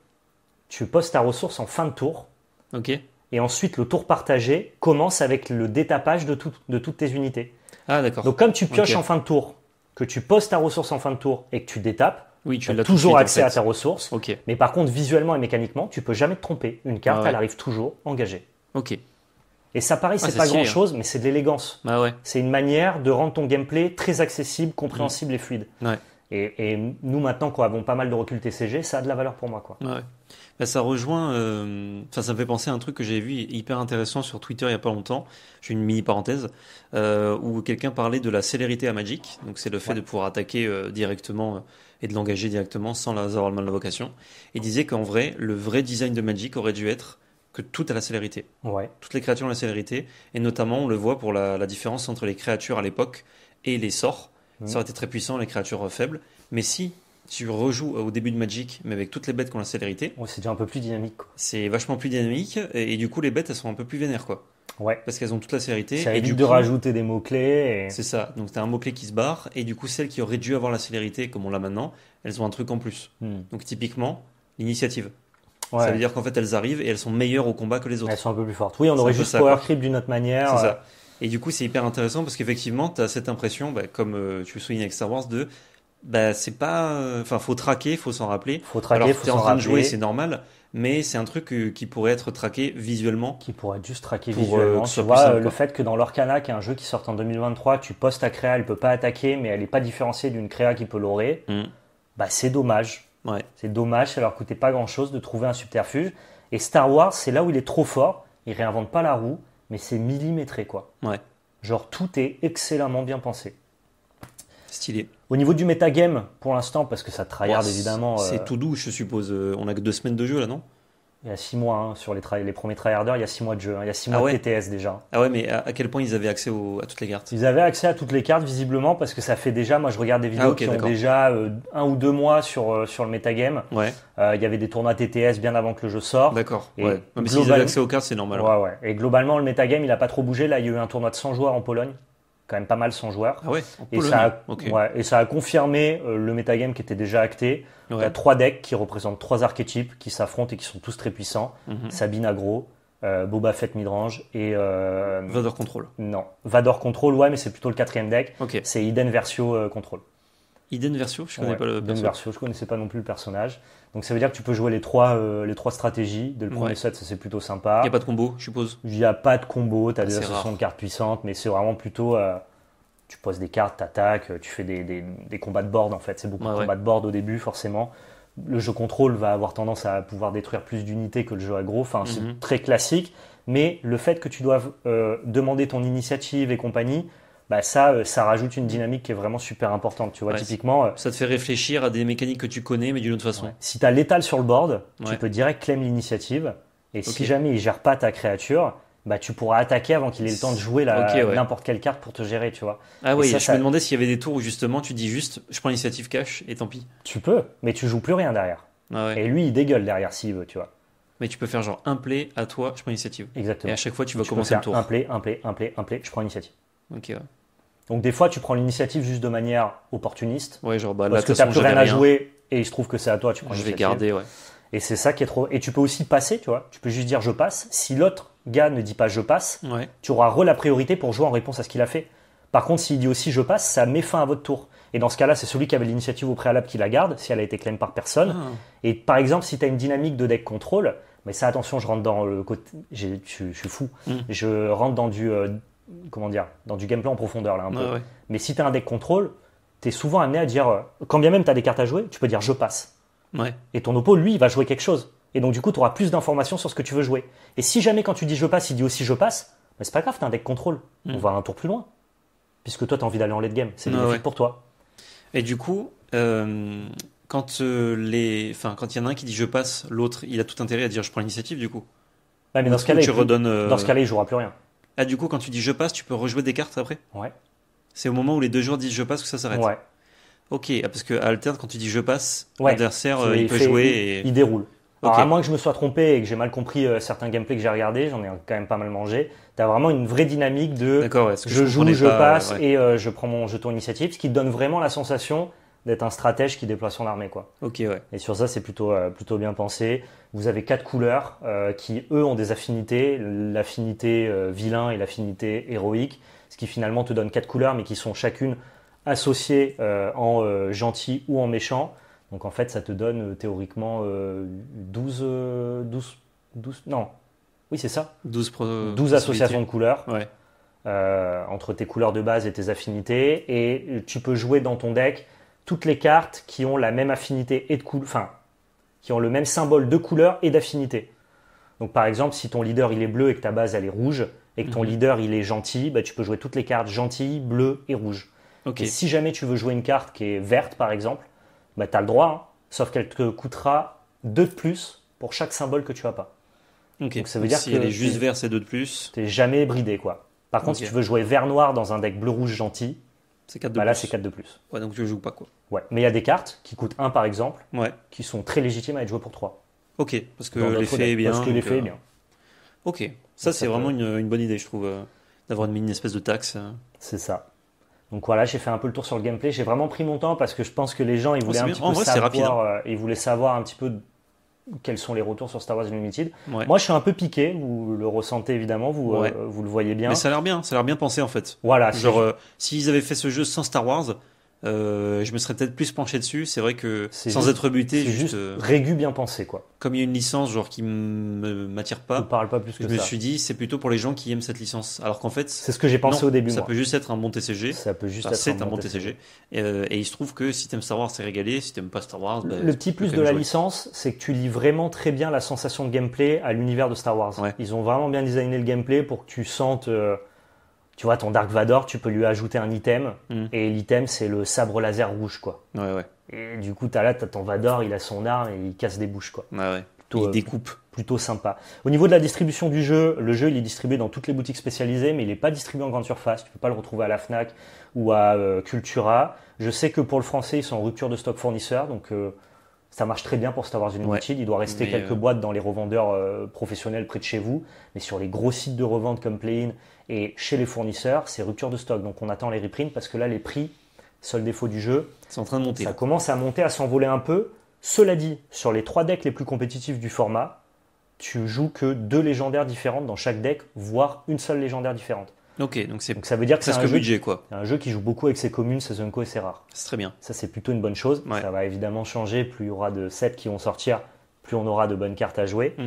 tu postes ta ressource en fin de tour. Ok. Et ensuite, le tour partagé commence avec le détapage de, de toutes tes unités. Ah, d'accord. Donc, comme tu pioches en fin de tour, que tu postes ta ressource en fin de tour et que tu détapes, tu as toujours accès à ta ressource. Ok. Mais par contre, visuellement et mécaniquement, tu peux jamais te tromper. Une carte, ah elle arrive toujours engagée. Ok. Et ça, paraît, c'est pas grand chose, hein. mais c'est de l'élégance. Bah c'est une manière de rendre ton gameplay très accessible, compréhensible et fluide. Et, nous, maintenant, qu'on avons pas mal de recul TCG, ça a de la valeur pour moi. Quoi. Bah, ça rejoint, euh, enfin, ça me fait penser à un truc que j'ai vu hyper intéressant sur Twitter il n'y a pas longtemps. J'ai une mini parenthèse euh, où quelqu'un parlait de la célérité à Magic. Donc, c'est le fait de pouvoir attaquer euh, directement et de l'engager directement sans avoir le mal de vocation. Et disait qu'en vrai, le vrai design de Magic aurait dû être que tout a la célérité. Ouais. Toutes les créatures ont la célérité. Et notamment, on le voit pour la, différence entre les créatures à l'époque et les sorts. Mm. Ça aurait été très puissant, les créatures euh, faibles. Mais si tu rejoues euh, au début de Magic, mais avec toutes les bêtes qui ont la célérité. Ouais, c'est déjà un peu plus dynamique. C'est vachement plus dynamique. Et, du coup, les bêtes, elles sont un peu plus vénères. quoi. Ouais. Parce qu'elles ont toute la célérité. Ça et évite du de rajouter des mots-clés. C'est ça. Donc, tu as un mot-clé qui se barre. Et du coup, celles qui auraient dû avoir la célérité, comme on l'a maintenant, elles ont un truc en plus. Mm. Donc, typiquement, l'initiative. Ça veut dire qu'en fait, elles arrivent et elles sont meilleures au combat que les autres. Elles sont un peu plus fortes. Oui, on aurait juste power creep d'une autre manière. C'est euh. ça. Et du coup, c'est hyper intéressant parce qu'effectivement, tu as cette impression, bah, comme euh, tu le soulignes avec Star Wars, de bah, c'est pas. Euh, enfin, faut traquer, faut s'en rappeler. Faut traquer, Alors, faut s'en rappeler. en train de jouer, c'est normal. Mais c'est un truc qui pourrait être traqué visuellement. Qui pourrait être juste traqué visuellement. tu vois, le fait que dans l'Orcana, qui est un jeu qui sort en 2023, tu postes ta créa, elle peut pas attaquer, mais elle est pas différenciée d'une créa qui peut l'orer. Mm. bah, c'est dommage. C'est dommage, ça leur coûtait pas grand chose de trouver un subterfuge. Et Star Wars, c'est là où il est trop fort. Il réinvente pas la roue, mais c'est millimétré quoi. Ouais. Genre tout est excellemment bien pensé. Stylé. Au niveau du metagame, pour l'instant, parce que ça tryhard évidemment. C'est euh, tout doux, je suppose. Euh, on a que deux semaines de jeu là, non il y a six mois hein, sur les, les premiers tryharders, il y a six mois de jeu, hein. il y a six ah mois de TTS déjà. Ah ouais, mais à, quel point ils avaient accès à toutes les cartes Ils avaient accès à toutes les cartes visiblement parce que ça fait déjà, moi je regarde des ah, vidéos qui ont déjà euh, un ou deux mois sur, euh, sur le metagame. Ouais. Euh, il y avait des tournois TTS bien avant que le jeu sorte. D'accord. Ouais. s'ils avaient accès aux cartes, c'est normal. Hein. Ouais, ouais. Et globalement, le metagame, il n'a pas trop bougé. Là, il y a eu un tournoi de 100 joueurs en Pologne quand même pas mal son joueur ah et, ça a, et ça a confirmé euh, le metagame qui était déjà acté. Il y a trois decks qui représentent trois archétypes qui s'affrontent et qui sont tous très puissants. Mhm. Sabine Agro, euh, Boba Fett Midrange et... Euh, Vador Control. Non. Vador Control, ouais, mais c'est plutôt le quatrième deck. C'est Iden Versio Control. Iden Versio, je connais je connaissais pas non plus le personnage. Donc ça veut dire que tu peux jouer les trois, euh, les trois stratégies. De le premier set, c'est plutôt sympa. Il n'y a pas de combo, je suppose Il n'y a pas de combo, tu as des associations de cartes puissantes, mais c'est vraiment plutôt. Euh, tu poses des cartes, tu attaques, euh, tu fais des, des, combats de board en fait. C'est beaucoup de combats de board au début, forcément. Le jeu contrôle va avoir tendance à pouvoir détruire plus d'unités que le jeu aggro. Enfin, c'est mhm. très classique. Mais le fait que tu doives demander ton initiative et compagnie, bah, ça, euh, ça rajoute une dynamique qui est vraiment super importante. Tu vois, euh, Ça te fait réfléchir à des mécaniques que tu connais, mais d'une autre façon. Si tu as l'étal sur le board, tu peux direct claim l'initiative. Et si jamais il gère pas ta créature, bah, tu pourras attaquer avant qu'il ait le temps de jouer n'importe quelle carte pour te gérer, tu vois. Ah je me demandais s'il y avait des tours où justement tu dis juste je prends l'initiative cash et tant pis. Tu peux, mais tu joues plus rien derrière. Ah et lui, il dégueule derrière s'il veut, tu vois. Mais tu peux faire genre un play à toi, je prends l'initiative. Exactement. Et à chaque fois, tu vas commencer le tour. Un play, un play, un play, un play, je prends l'initiative. Ok, donc des fois, tu prends l'initiative juste de manière opportuniste. Ouais, genre, bah, parce que t'as plus rien à jouer et il se trouve que c'est à toi, tu prends Je vais garder, ouais. Et c'est ça qui est trop. Et tu peux aussi passer, tu vois. Tu peux juste dire je passe. Si l'autre gars ne dit pas je passe, tu auras re la priorité pour jouer en réponse à ce qu'il a fait. Par contre, s'il dit aussi je passe, ça met fin à votre tour. Et dans ce cas-là, c'est celui qui avait l'initiative au préalable qui la garde, si elle a été claim par personne. Ah. Et par exemple, si tu as une dynamique de deck contrôle, mais ça, attention, je rentre dans le côté. Je suis fou. Hmm. Je rentre dans du. Euh, comment dire, dans du gameplay en profondeur là Mais si tu un deck contrôle, t'es es souvent amené à dire, euh, quand bien même t'as des cartes à jouer, tu peux dire je passe. Et ton oppo, lui, il va jouer quelque chose. Et donc du coup, tu auras plus d'informations sur ce que tu veux jouer. Et si jamais quand tu dis je passe, il dit aussi je passe, mais bah, c'est pas grave, t'as un deck contrôle. Mm. On va un tour plus loin. Puisque toi, t'as envie d'aller en late game. C'est bénéfique pour toi. Et du coup, euh, quand euh, les, enfin, quand il y en a un qui dit je passe, l'autre, il a tout intérêt à dire je prends l'initiative du coup. mais dans ce, cas-là, tu redonnes, dans ce cas-là, il jouera plus rien. Ah, du coup, quand tu dis je passe, tu peux rejouer des cartes après Ouais. C'est au moment où les deux joueurs disent je passe que ça s'arrête Ouais. Ok, ah, parce que à alterne, quand tu dis je passe, l'adversaire euh, il, peut jouer. Et... Il, déroule. Alors, à moins que je me sois trompé et que j'ai mal compris euh, certains gameplays que j'ai regardés, j'en ai quand même pas mal mangé. tu as vraiment une vraie dynamique de je, joue, je passe et euh, je prends mon jeton initiative, ce qui donne vraiment la sensation d'être un stratège qui déploie son armée. Quoi. Ok, Et sur ça, c'est plutôt, euh, plutôt bien pensé. Vous avez quatre couleurs euh, qui, eux, ont des affinités, l'affinité euh, vilain et l'affinité héroïque, ce qui finalement te donne quatre couleurs, mais qui sont chacune associées en gentil ou en méchant. Donc en fait, ça te donne théoriquement 12, 12, 12, Non. Oui, c'est ça. 12, associations de couleurs. entre tes couleurs de base et tes affinités. Et tu peux jouer dans ton deck toutes les cartes qui ont la même affinité et de couleur, enfin, qui ont le même symbole de couleur et d'affinité. Donc par exemple, si ton leader il est bleu et que ta base elle est rouge, et que ton mhm. leader il est gentil, bah, tu peux jouer toutes les cartes gentilles, bleues et rouges. Et si jamais tu veux jouer une carte qui est verte par exemple, bah, tu as le droit, hein. sauf qu'elle te coûtera 2 de plus pour chaque symbole que tu as pas. Donc ça veut dire que si elle est juste verte, c'est 2 de plus. T'es jamais bridé quoi. Par contre, si tu veux jouer vert-noir dans un deck bleu-rouge gentil, c'est 4 de bah plus. Là, c'est 4 de plus. Ouais, donc tu joues pas quoi. Ouais, mais il y a des cartes qui coûtent 1 par exemple, ouais. qui sont très légitimes à être jouées pour 3. Ok, parce que l'effet est bien. Parce que l'effet est euh, bien. Ok, ça c'est vraiment une, bonne idée, je trouve, euh, d'avoir une, espèce de taxe. Euh. C'est ça. Donc voilà, j'ai fait un peu le tour sur le gameplay. J'ai vraiment pris mon temps parce que je pense que les gens ils oh, voulaient un petit en peu vrai, hein. savoir, rapide, ils voulaient savoir un petit peu quels sont les retours sur Star Wars Unlimited. Moi, je suis un peu piqué, vous le ressentez évidemment, vous, euh, vous le voyez bien. Mais ça a l'air bien, ça a l'air bien pensé en fait. Voilà. Genre, euh, s'ils avaient fait ce jeu sans Star Wars, euh, je me serais peut-être plus penché dessus. C'est vrai que sans être buté, juste, juste euh, régu bien pensé quoi. Comme il y a une licence genre qui m'attire pas, parle pas plus que je me suis dit c'est plutôt pour les gens qui aiment cette licence. Alors qu'en fait, c'est ce que j'ai pensé au début. Ça peut juste être un bon TCG. Ça peut juste être un, bon TCG. Euh, et il se trouve que si t'aimes Star Wars, c'est régalé. Si t'aimes pas Star Wars, le bah, petit plus de la licence, c'est que tu lis vraiment très bien la sensation de gameplay à l'univers de Star Wars. Ils ont vraiment bien designé le gameplay pour que tu sentes tu vois, ton Dark Vador, tu peux lui ajouter un item, mm. et l'item, c'est le sabre laser rouge, quoi. Ouais, ouais. Et du coup, as là, t'as ton Vador, il a son arme et il casse des bouches, quoi. Ouais, il euh, découpe. plutôt sympa. Au niveau de la distribution du jeu, le jeu, il est distribué dans toutes les boutiques spécialisées, mais il n'est pas distribué en grande surface. Tu peux pas le retrouver à la Fnac ou à euh, Cultura. Je sais que pour le français, ils sont en rupture de stock fournisseur, donc euh, ça marche très bien pour Star Wars une Il doit rester quelques boîtes dans les revendeurs professionnels près de chez vous, mais sur les gros sites de revente comme Play-In... Et chez les fournisseurs, c'est rupture de stock. Donc on attend les reprints parce que là, les prix, seul défaut du jeu, c'est en train de monter. Ça commence à monter, à s'envoler un peu. Cela dit, sur les trois decks les plus compétitifs du format, tu joues que deux légendaires différentes dans chaque deck, voire une seule légendaire différente. Ok, donc c'est ça veut dire que c'est un, jeu qui, joue beaucoup avec ses communes, ses unco et ses rares. C'est très bien. Ça c'est plutôt une bonne chose. Ça va évidemment changer, plus il y aura de sets qui vont sortir, plus on aura de bonnes cartes à jouer. Mm.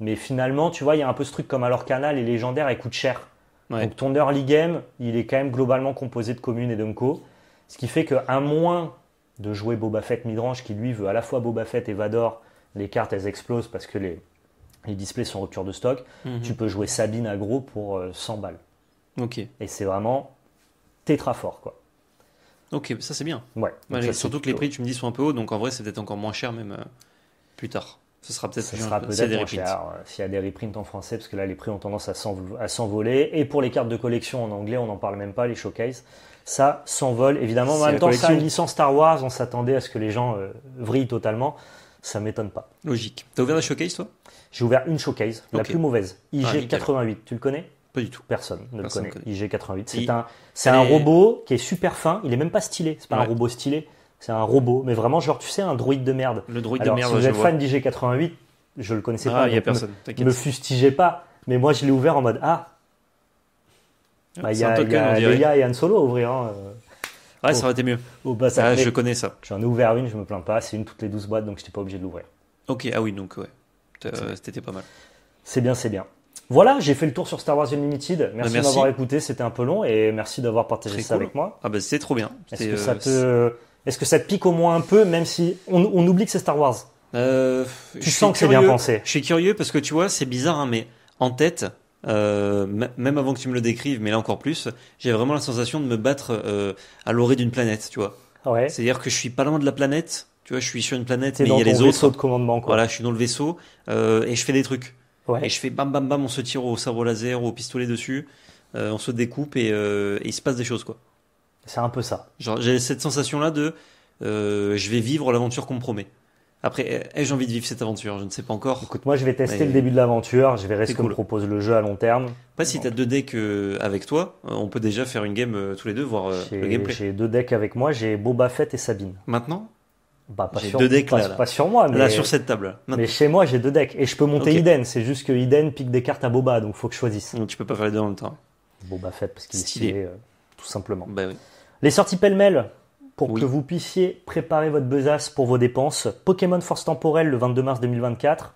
Mais finalement, tu vois, il y a un peu ce truc comme alors Canal, les légendaires elles coûtent cher. Donc ton early game, il est quand même globalement composé de communes et d'Unco. Ce qui fait qu'à moins de jouer Boba Fett Midrange, qui lui veut à la fois Boba Fett et Vador, les cartes elles explosent parce que les, displays sont rupture de stock. Mhm. Tu peux jouer Sabine agro pour 100 euh, balles. Ok. Et c'est vraiment tétra fort quoi. Ok, ça c'est bien. Ouais. surtout que les prix, tu me dis, sont un peu hauts, donc en vrai, c'est peut-être encore moins cher même euh, plus tard. Ce sera peut-être ce sera peut cher s'il y a des reprints en français, parce que là les prix ont tendance à s'envoler. Et pour les cartes de collection en anglais, on n'en parle même pas, les showcases, ça s'envole. Évidemment, en même temps, c'est une licence Star Wars, on s'attendait à ce que les gens euh, vrillent totalement. Ça m'étonne pas. Logique. T'as ouvert un showcase, toi J'ai ouvert une showcase, la plus mauvaise, ah, IG88. tu le connais pas du tout. Personne ne le connaît. IG88. C'est un, c'est un robot qui est super fin. Il est même pas stylé. C'est pas un robot stylé. C'est un robot, mais vraiment, genre, tu sais, un droïde de merde. Le droïde de merde, Si vous êtes fan d'IG88, je le connaissais ah, pas. Il y a personne, Ne me fustigez pas. Mais moi, je l'ai ouvert en mode Ah, ah bah, Il y a, Solo à ouvrir. Hein, euh, ouais, ça aurait été mieux. Ah, je connais ça. J'en ai ouvert une, je me plains pas. C'est une toutes les 12 boîtes, donc je n'étais pas obligé de l'ouvrir. Ok, ah oui, donc ouais. Euh, c'était pas mal. C'est bien, c'est bien. Voilà, j'ai fait le tour sur Star Wars Unlimited. Merci, bah, d'avoir écouté, c'était un peu long et merci d'avoir partagé ça avec moi. Ah bah c'est trop bien. Est-ce que ça euh, est-ce que ça te pique au moins un peu, même si on, on oublie que c'est Star Wars euh, Tu sens que c'est bien pensé. Je suis curieux parce que tu vois, c'est bizarre, hein, mais en tête, euh, même avant que tu me le décrives, mais là encore plus, j'ai vraiment la sensation de me battre euh, à l'orée d'une planète, tu vois. Ouais. C'est-à-dire que je suis pas loin de la planète, tu vois, je suis sur une planète, mais il y a les autres. de commandement, quoi. Voilà, je suis dans le vaisseau euh, et je fais des trucs. Ouais. Et je fais bam bam bam, on se tire au sabre laser, au pistolet dessus, euh, on se découpe et il se passe des choses, quoi. C'est un peu ça. j'ai cette sensation-là de euh, je vais vivre l'aventure qu'on me promet. Après, ai-je envie de vivre cette aventure Je ne sais pas encore. Écoute, moi, je vais tester le début de l'aventure. Je verrai ce que me propose le jeu à long terme. Pas si tu as deux decks euh, avec toi, euh, on peut déjà faire une game tous les deux, voir le gameplay. J'ai deux decks avec moi. J'ai Boba Fett et Sabine. Maintenant bah, pas sur, deux decks pas, sur moi, mais là sur cette table. Mais chez moi j'ai deux decks et je peux monter Iden. C'est juste que Iden pique des cartes à Boba, donc faut que je choisisse. Donc, tu peux pas faire les deux en même temps. Boba Fett parce qu'il est stylé, tout simplement. Bah les sorties pêle-mêle pour que vous puissiez préparer votre besace pour vos dépenses. Pokémon Force Temporelle le 22 mars 2024.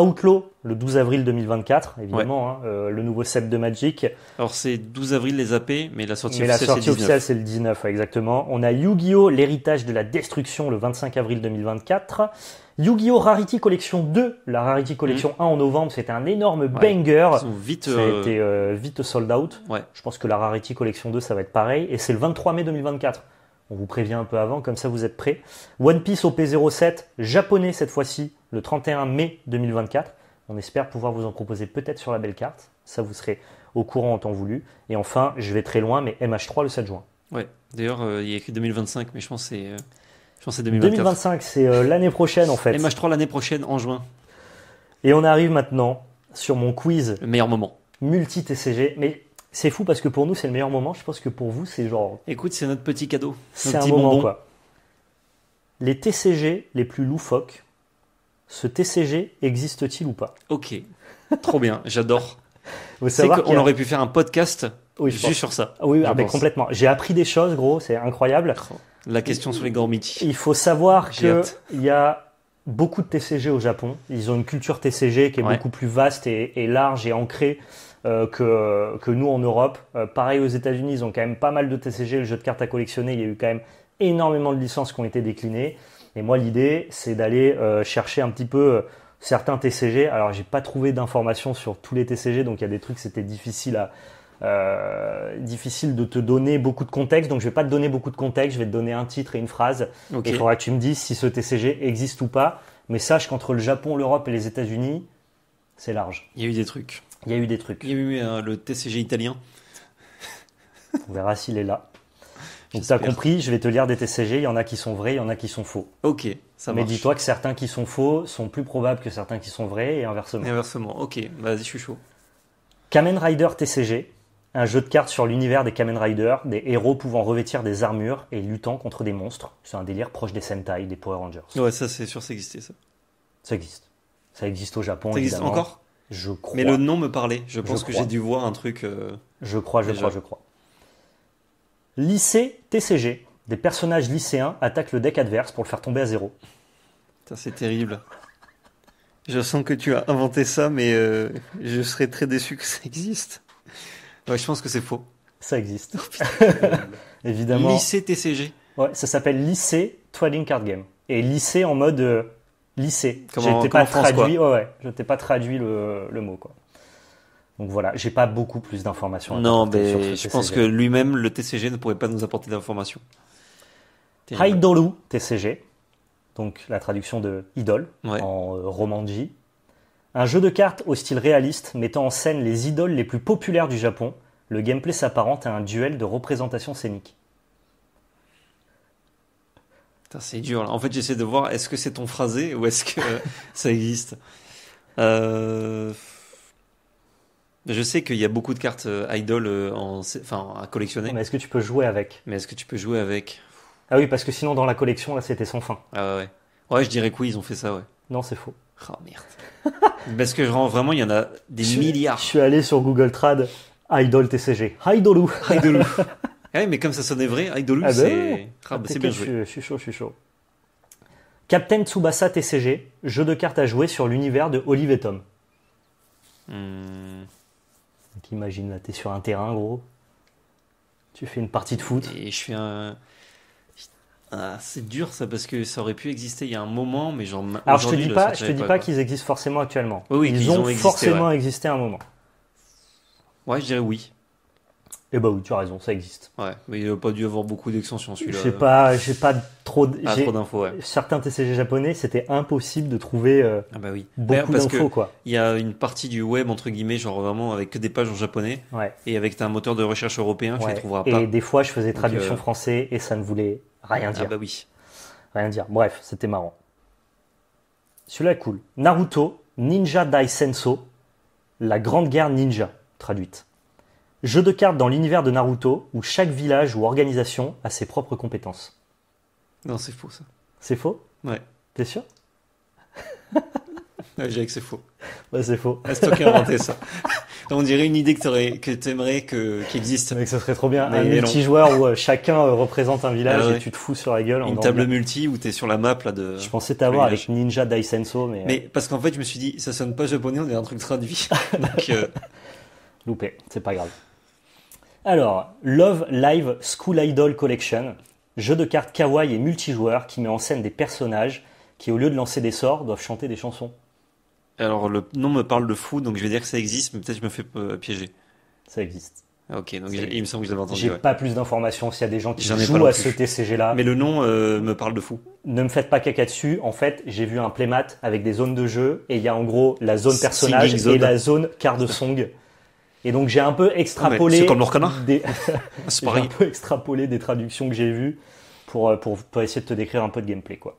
Outlaw le 12 avril 2024, évidemment, hein, euh, le nouveau set de Magic. Alors c'est 12 avril les AP, mais la sortie officielle, c'est le 19, exactement. On a Yu-Gi-Oh! l'héritage de la destruction le 25 avril 2024. Yu-Gi-Oh! Rarity Collection 2, la Rarity Collection 1 mhm. en novembre, c'était un énorme banger. vite, ça a euh, été euh, vite sold out. Je pense que la Rarity Collection 2, ça va être pareil. Et c'est le 23 mai 2024. On vous prévient un peu avant, comme ça vous êtes prêts. One Piece OP07, japonais cette fois-ci, le 31 mai 2024. On espère pouvoir vous en proposer peut-être sur la belle carte. Ça, vous serez au courant en temps voulu. Et enfin, je vais très loin, mais MH3 le 7 juin. Ouais, d'ailleurs, euh, il y a écrit 2025, mais je pense que c'est. Euh, je 2025, c'est euh, l'année prochaine en fait. MH3 l'année prochaine en juin. Et on arrive maintenant sur mon quiz. Le meilleur moment. Multi-TCG. Mais c'est fou parce que pour nous, c'est le meilleur moment. Je pense que pour vous, c'est genre. Écoute, c'est notre petit cadeau. C'est un moment quoi. Les TCG les plus loufoques ce TCG existe-t-il ou pas Ok, trop bien, j'adore. Vous savez qu'on aurait pu faire un podcast oui, juste sur ça. Ah oui, ah, complètement. J'ai appris des choses, gros, c'est incroyable. La question sur les Gormiti. Il faut savoir qu'il y a beaucoup de TCG au Japon. Ils ont une culture TCG qui est beaucoup plus vaste et, large et ancrée. Euh, que, que, nous en Europe. Euh, pareil aux États-Unis, ils ont quand même pas mal de TCG, le jeu de cartes à collectionner. Il y a eu quand même énormément de licences qui ont été déclinées. Et moi, l'idée, c'est d'aller euh, chercher un petit peu euh, certains TCG. Alors, j'ai pas trouvé d'informations sur tous les TCG, donc il y a des trucs, c'était difficile à, euh, difficile de te donner beaucoup de contexte, donc je vais pas te donner beaucoup de contexte, je vais te donner un titre et une phrase. Et il faudra que tu me dises si ce TCG existe ou pas. Mais sache qu'entre le Japon, l'Europe et les États-Unis, c'est large. Il y a eu des trucs. Il y a eu des trucs. Il y a eu le TCG italien. On verra s'il est là. Donc tu as compris, je vais te lire des TCG, il y en a qui sont vrais, il y en a qui sont faux. Ok, ça marche. Mais dis-toi que certains qui sont faux sont plus probables que certains qui sont vrais et inversement. inversement, ok, vas-y, je suis chaud. Kamen Rider TCG, un jeu de cartes sur l'univers des Kamen Rider, des héros pouvant revêtir des armures et luttant contre des monstres. C'est un délire proche des Sentai, des Power Rangers. Ouais, ça c'est sûr, ça existait ça. Ça existe. Ça existe au Japon. Ça existe encore Je crois. Mais le nom me parlait. Je pense que j'ai dû voir un truc. Euh, je crois, je crois, je crois. Lycée TCG. Des personnages lycéens attaquent le deck adverse pour le faire tomber à zéro. C'est terrible. Je sens que tu as inventé ça, mais euh, je serais très déçu que ça existe. je pense que c'est faux. Ça existe. Oh, Évidemment. Lycée TCG. Ouais, ça s'appelle lycée Trading Card Game. Et lycée en mode euh, lycée. je pas, traduit, ouais, pas traduit le, le mot. Quoi. Donc voilà, j'ai pas beaucoup plus d'informations. Non, mais je pense que lui-même, le TCG ne pourrait pas nous apporter d'informations. Haidolu TCG, donc la traduction de idole en euh, romanji. Un jeu de cartes au style réaliste mettant en scène les idoles les plus populaires du Japon. Le gameplay s'apparente à un duel de représentation scénique. C'est dur En fait, j'essaie de voir est-ce que c'est ton phrasé ou est-ce que euh, ça existe. Euh... Je sais qu'il y a beaucoup de cartes euh, idol euh, enfin, à collectionner. Mais est-ce que tu peux jouer avec Mais est-ce que tu peux jouer avec Ah oui, parce que sinon dans la collection, là, c'était sans fin. Ah ouais, ouais. je dirais que oui, ils ont fait ça, ouais. Non, c'est faux. Oh merde. parce que vraiment, il y en a des milliards. Je suis allé sur Google Trad, idol TCG. Idolou. Idolou. Ah mais comme ça sonnait vrai, idolou, ah ben ah, bah, c'est bien joué. Je, suis chaud, je suis chaud. Captain Tsubasa TCG, jeu de cartes à jouer sur l'univers de Olive et Tom. Hmm imagine là, t'es sur un terrain gros, tu fais une partie de foot. Et je fais un. c'est dur ça parce que ça aurait pu exister il y a un moment, mais genre. Alors je te dis pas, je te dis pas, qu'ils existent forcément actuellement. Oui, ils, ont, forcément existé à un moment. Ouais, je dirais oui et eh bah oui, tu as raison, ça existe. Ouais, mais il n'a pas dû avoir beaucoup d'extensions celui-là. J'ai pas, j'ai pas trop, pas d'infos. Certains TCG japonais, c'était impossible de trouver euh, ah bah oui. beaucoup d'infos quoi. Il y a une partie du web entre guillemets, genre vraiment avec que des pages en japonais. Et avec un moteur de recherche européen, je les pas. Et des fois, je faisais traduction euh, français et ça ne voulait rien ah dire. Ah bah oui. Rien dire. Bref, c'était marrant. Celui-là est cool. Naruto Ninja dai Daisenso, la Grande Guerre Ninja traduite. Jeu de cartes dans l'univers de Naruto où chaque village ou organisation a ses propres compétences. Non, c'est faux ça. C'est faux Ouais. T'es sûr ouais, J'ai que c'est faux. Ouais, bah, c'est faux. Ah, c'est toi qui as inventé ça. On dirait une idée que t'aimerais que qu'il existe. Mais ce serait trop bien. un multijoueur où euh, chacun euh, représente un village ah et tu te fous sur la gueule. En une table multi où t'es sur la map là de. Je pensais t'avoir avec Ninja Daisenso, mais. Euh, mais parce qu'en fait, je me suis dit, ça sonne pas japonais, on est un truc traduit. Donc. Loupé, c'est pas grave. Alors, Love Live School Idol Collection, jeu de cartes kawaii et multijoueur qui met en scène des personnages qui, au lieu de lancer des sorts, doivent chanter des chansons. Alors, le nom me parle de fou, donc je vais dire que ça existe, mais peut-être je me fais euh, piéger. Ça existe. Ok, donc il me semble que je entendu. J'ai pas plus d'informations s'il y a des gens qui jouent à ce TCG-là. Mais le nom euh, me parle de fou. Ne me faites pas caca dessus. En fait, j'ai vu un playmat avec des zones de jeu et il y a en gros la zone personnage et la zone carte song. Et donc j'ai un peu ah, extrapolé. C'est comme Des... un peu extrapolé des traductions que j'ai vues pour, euh, pour, pour, essayer de te décrire un peu de gameplay quoi.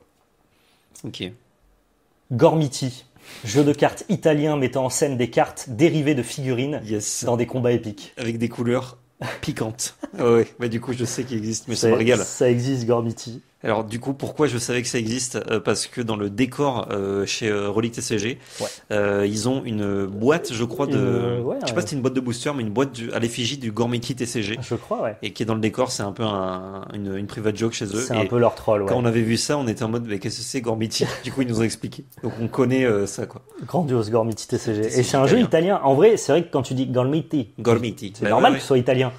Ok. Gormiti, jeu de cartes italien mettant en scène des cartes dérivées de figurines dans des combats épiques. Avec des couleurs piquantes. Ah ouais, bah du coup je sais qu'il existe, mais ça me régale. Ça existe Gormiti. Alors du coup, pourquoi je savais que ça existe euh, Parce que dans le décor euh, chez euh, Relic TCG, euh, ils ont une boîte, je crois, de... Ouais, je sais pas si c'est une boîte de booster, mais une boîte à l'effigie du Gormiti TCG. Ah, je crois, ouais. Et qui est dans le décor, c'est un peu une, private joke chez eux. C'est un peu leur troll, ouais. Quand on avait vu ça, on était en mode, mais qu'est-ce que c'est Gormiti Du coup, ils nous ont expliqué. Donc on connaît ça, quoi. Grandiose Gormiti TCG. Et c'est un jeu italien. En vrai, c'est vrai que quand tu dis Gormiti, Gormiti. c'est bah normal que ce soit italien.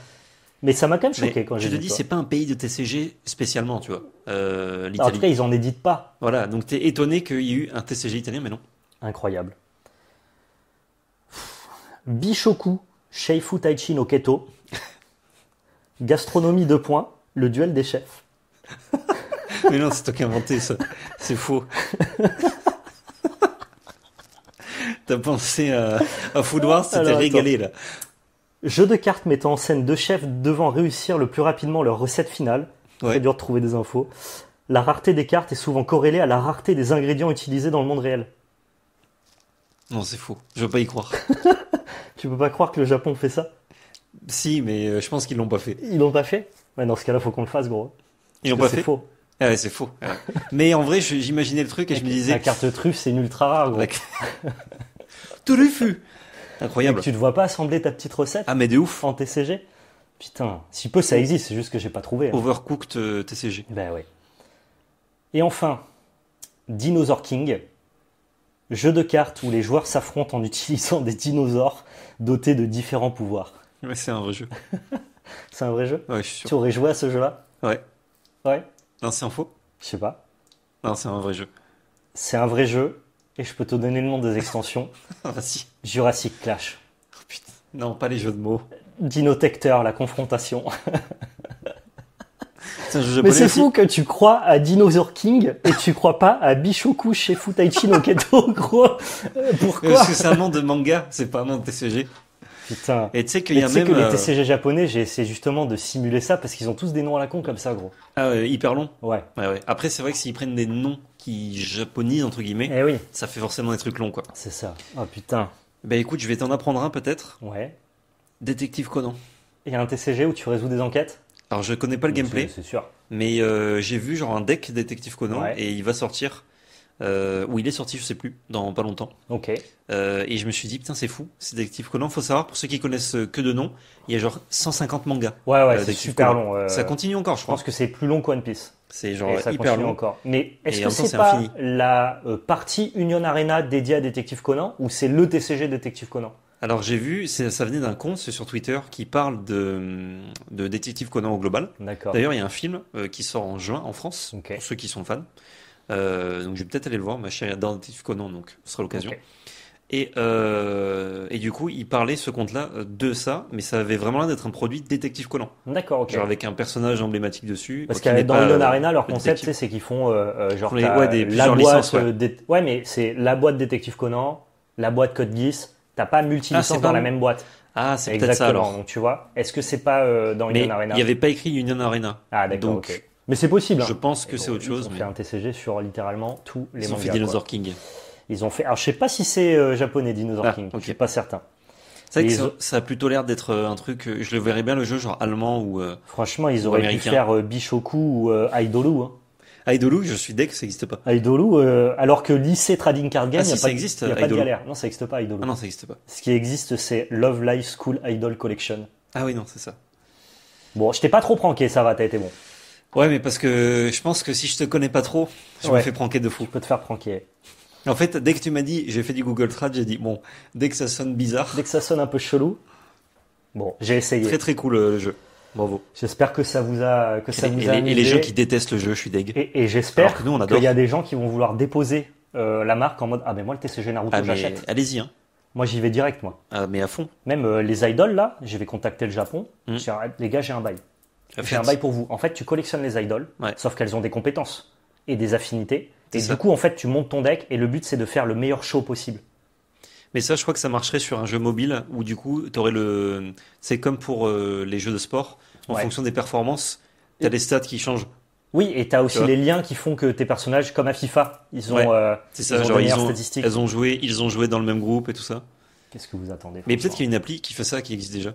Mais ça m'a quand même choqué quand j'ai Je te dis, c'est pas un pays de TCG spécialement, tu vois. Euh, en tout cas, ils en éditent pas. Voilà, donc t'es étonné qu'il y ait eu un TCG italien, mais non. Incroyable. Bishoku, Sheifu Taichi no Keto. Gastronomie de points, le duel des chefs. mais non, c'est toi qui as inventé ça. C'est faux. T'as pensé à, Food Wars, régalé là. Jeu de cartes mettant en scène deux chefs devant réussir le plus rapidement leur recette finale. Ouais. Très dur de trouver des infos. La rareté des cartes est souvent corrélée à la rareté des ingrédients utilisés dans le monde réel. Non, c'est faux. Je veux pas y croire. tu peux pas croire que le Japon fait ça Si, mais euh, je pense qu'ils l'ont pas fait. Ils l'ont pas fait Ouais, dans ce cas-là, faut qu'on le fasse, gros. Ils l'ont pas fait ah C'est faux. c'est ah faux. mais en vrai, j'imaginais le truc et je me disais. La carte truffe, c'est une ultra rare, gros. Truffu Incroyable. que tu te vois pas assembler ta petite recette. Ah, mais des ouf. En TCG. Putain, si peu ça existe, c'est juste que j'ai pas trouvé. Hein. Overcooked euh, TCG. Ben Et enfin, Dinosaur King, jeu de cartes où les joueurs s'affrontent en utilisant des dinosaures dotés de différents pouvoirs. c'est un vrai jeu. c'est un vrai jeu Ouais, Tu aurais joué à ce jeu-là Ouais. Ouais Non, c'est un faux Je sais pas. Non, c'est un vrai jeu. C'est un vrai jeu et je peux te donner le nom des extensions. Jurassic Clash. Oh, putain. Non, pas les jeux de mots. Dinotecteur, la confrontation. Mais c'est fou que tu crois à Dinosaur King et tu crois pas à Bishoku chez Futaichi no Keto, gros. Euh, pourquoi Parce que c'est un nom de manga, c'est pas un nom de TCG. Putain. Et tu sais qu'il y a même. que les euh, TCG japonais, j'ai essayé justement de simuler ça parce qu'ils ont tous des noms à la con comme ça, gros. Ah hyper long. ouais. Après, c'est vrai que s'ils prennent des noms qui japonise entre guillemets, eh oui. ça fait forcément des trucs longs quoi. C'est ça. Oh putain. Bah écoute, je vais t'en apprendre un peut-être. Ouais. Détective Conan. Et un TCG où tu résous des enquêtes Alors je connais pas le gameplay. C'est sûr. Mais euh, j'ai vu genre un deck Détective Conan et il va sortir euh, où il est sorti, je sais plus, dans pas longtemps. Ok. Euh, et je me suis dit, putain, c'est fou, c'est Detective Conan. Faut savoir, pour ceux qui connaissent euh, que de nom, il y a genre 150 mangas. Ouais, ouais, c'est super long. Ça continue encore, je, je pense que c'est plus long qu'One Piece. C'est genre ça continue encore. Mais est-ce que c'est pas la partie Union Arena dédiée à Détective Conan ou c'est le TCG Détective Conan alors j'ai vu, ça venait d'un compte sur Twitter qui parle de, de Détective Conan au global. D'ailleurs, il y a un film qui sort en juin en France, pour ceux qui sont fans. Euh, donc je vais peut-être aller le voir, ma chérie dans Conan, donc ce sera l'occasion. Et, euh, et du coup, il parlait ce compte-là euh, de ça, mais ça avait vraiment l'air d'être un produit détective Conan. D'accord, ok. Genre avec un personnage emblématique dessus. Parce qu'avec dans Arena, leur concept, c'est qu'ils font genre ouais, ouais. mais c'est la boîte détective Conan, la boîte Code Geass. T'as pas multi licence ah, dans la même boîte. Ah, c'est peut-être ça alors. Donc tu vois, est-ce que c'est pas dans Union Arena Il n'y avait pas écrit Union Arena. Ah d'accord. Donc mais c'est possible. Je hein. pense que c'est autre chose. Ils ont fait un TCG sur littéralement tous les ils Ils ont fait Dinosaur King. Ils ont fait. Alors je sais pas si c'est euh, japonais Dinosaur ah, King. Je suis pas certain. C'est vrai que ça, a plutôt l'air d'être euh, un truc. Euh, je le verrais bien le jeu genre allemand ou. Franchement, ils auraient pu faire bichoku Bishoku ou Aidolu. Hein. je suis dès que ça n'existe pas. Aidolu, alors que lycée Trading Card Game, ah, il n'y a, pas, de galère. Non, ça n'existe pas, Aidolu. Ah non, ça n'existe pas. Ce qui existe, c'est Love Life School Idol Collection. Ah oui, non, c'est ça. Bon, je t'ai pas trop pranké, ça va, t'as été bon. Ouais, mais parce que je pense que si je te connais pas trop, je me fais pranker de fou. Tu peux te faire pranker. En fait, dès que tu m'as dit, j'ai fait du Google Trad, j'ai dit, bon, dès que ça sonne bizarre. Dès que ça sonne un peu chelou. Bon, j'ai essayé. Très très cool euh, le jeu. Bravo. J'espère que ça vous a que ça et, vous a et les gens qui détestent le jeu, je suis deg. Et, j'espère que nous on adore. Qu'il y a des gens qui vont vouloir déposer euh, la marque en mode ah mais moi le TCG Naruto ah, j'achète. Allez-y hein. Moi j'y vais direct moi. Ah mais à fond. Même euh, les idoles là, je vais contacter le Japon. Mmh. les gars j'ai un bail. J'ai un bail pour vous. En fait, tu collectionnes les idoles, sauf qu'elles ont des compétences et des affinités. Et du coup, en fait, tu montes ton deck et le but, c'est de faire le meilleur show possible. Mais ça, je crois que ça marcherait sur un jeu mobile où du coup, tu aurais le. C'est comme pour euh, les jeux de sport. En fonction des performances, tu as des stats qui changent. Oui, et tu as aussi les liens qui font que tes personnages, comme à FIFA, ils ont, statistiques. Elles ont joué, ils ont joué dans le même groupe et tout ça. Qu'est-ce que vous attendez Mais peut-être qu'il y a une appli qui fait ça, qui existe déjà.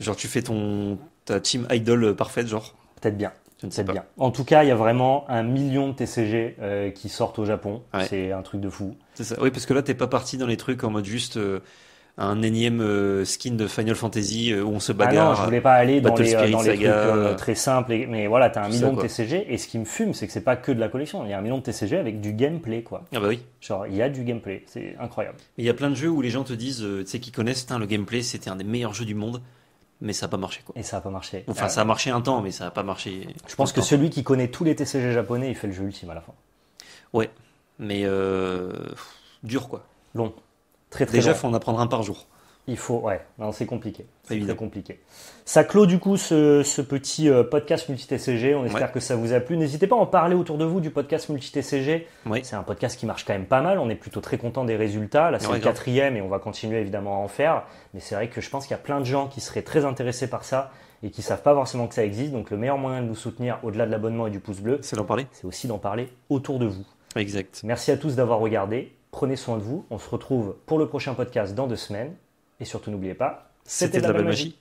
Genre, tu fais ton, ta team idol euh, parfaite, genre Peut-être bien. Je ne sais bien. En tout cas, il y a vraiment un million de TCG euh, qui sortent au Japon. C'est un truc de fou. C'est ça. Oui, parce que là, t'es pas parti dans les trucs en mode juste euh, un énième skin de Final Fantasy où on se bagarre. Ah non, je voulais pas aller dans les, trucs très simples. mais voilà, t'as un million de TCG. Et ce qui me fume, c'est que c'est pas que de la collection. Il y a un million de TCG avec du gameplay, quoi. Ah bah oui. Genre, il y a du gameplay. C'est incroyable. Il y a plein de jeux où les gens te disent, tu sais, qui connaissent, le gameplay, c'était un des meilleurs jeux du monde mais ça n'a pas marché. Quoi. Et ça n'a pas marché. Enfin, euh, ça a marché un temps, mais ça n'a pas marché. Je pense que celui qui connaît tous les TCG japonais, il fait le jeu ultime à la fin. Ouais, mais euh, dur quoi. Long. Très très Déjà, long. faut en apprendre un par jour. Il faut, ouais, c'est compliqué. C'est compliqué. Ça clôt du coup ce, petit euh, podcast multi-TCG. On espère que ça vous a plu. N'hésitez pas à en parler autour de vous du podcast multi-TCG. C'est un podcast qui marche quand même pas mal. On est plutôt très content des résultats. Là, c'est le quatrième et on va continuer évidemment à en faire. Mais c'est vrai que je pense qu'il y a plein de gens qui seraient très intéressés par ça et qui savent pas forcément que ça existe. Donc, le meilleur moyen de nous soutenir au-delà de l'abonnement et du pouce bleu, c'est d'en parler. C'est aussi d'en parler autour de vous. Exact. Merci à tous d'avoir regardé. Prenez soin de vous. On se retrouve pour le prochain podcast dans deux semaines. Et surtout, n'oubliez pas, c'était de la belle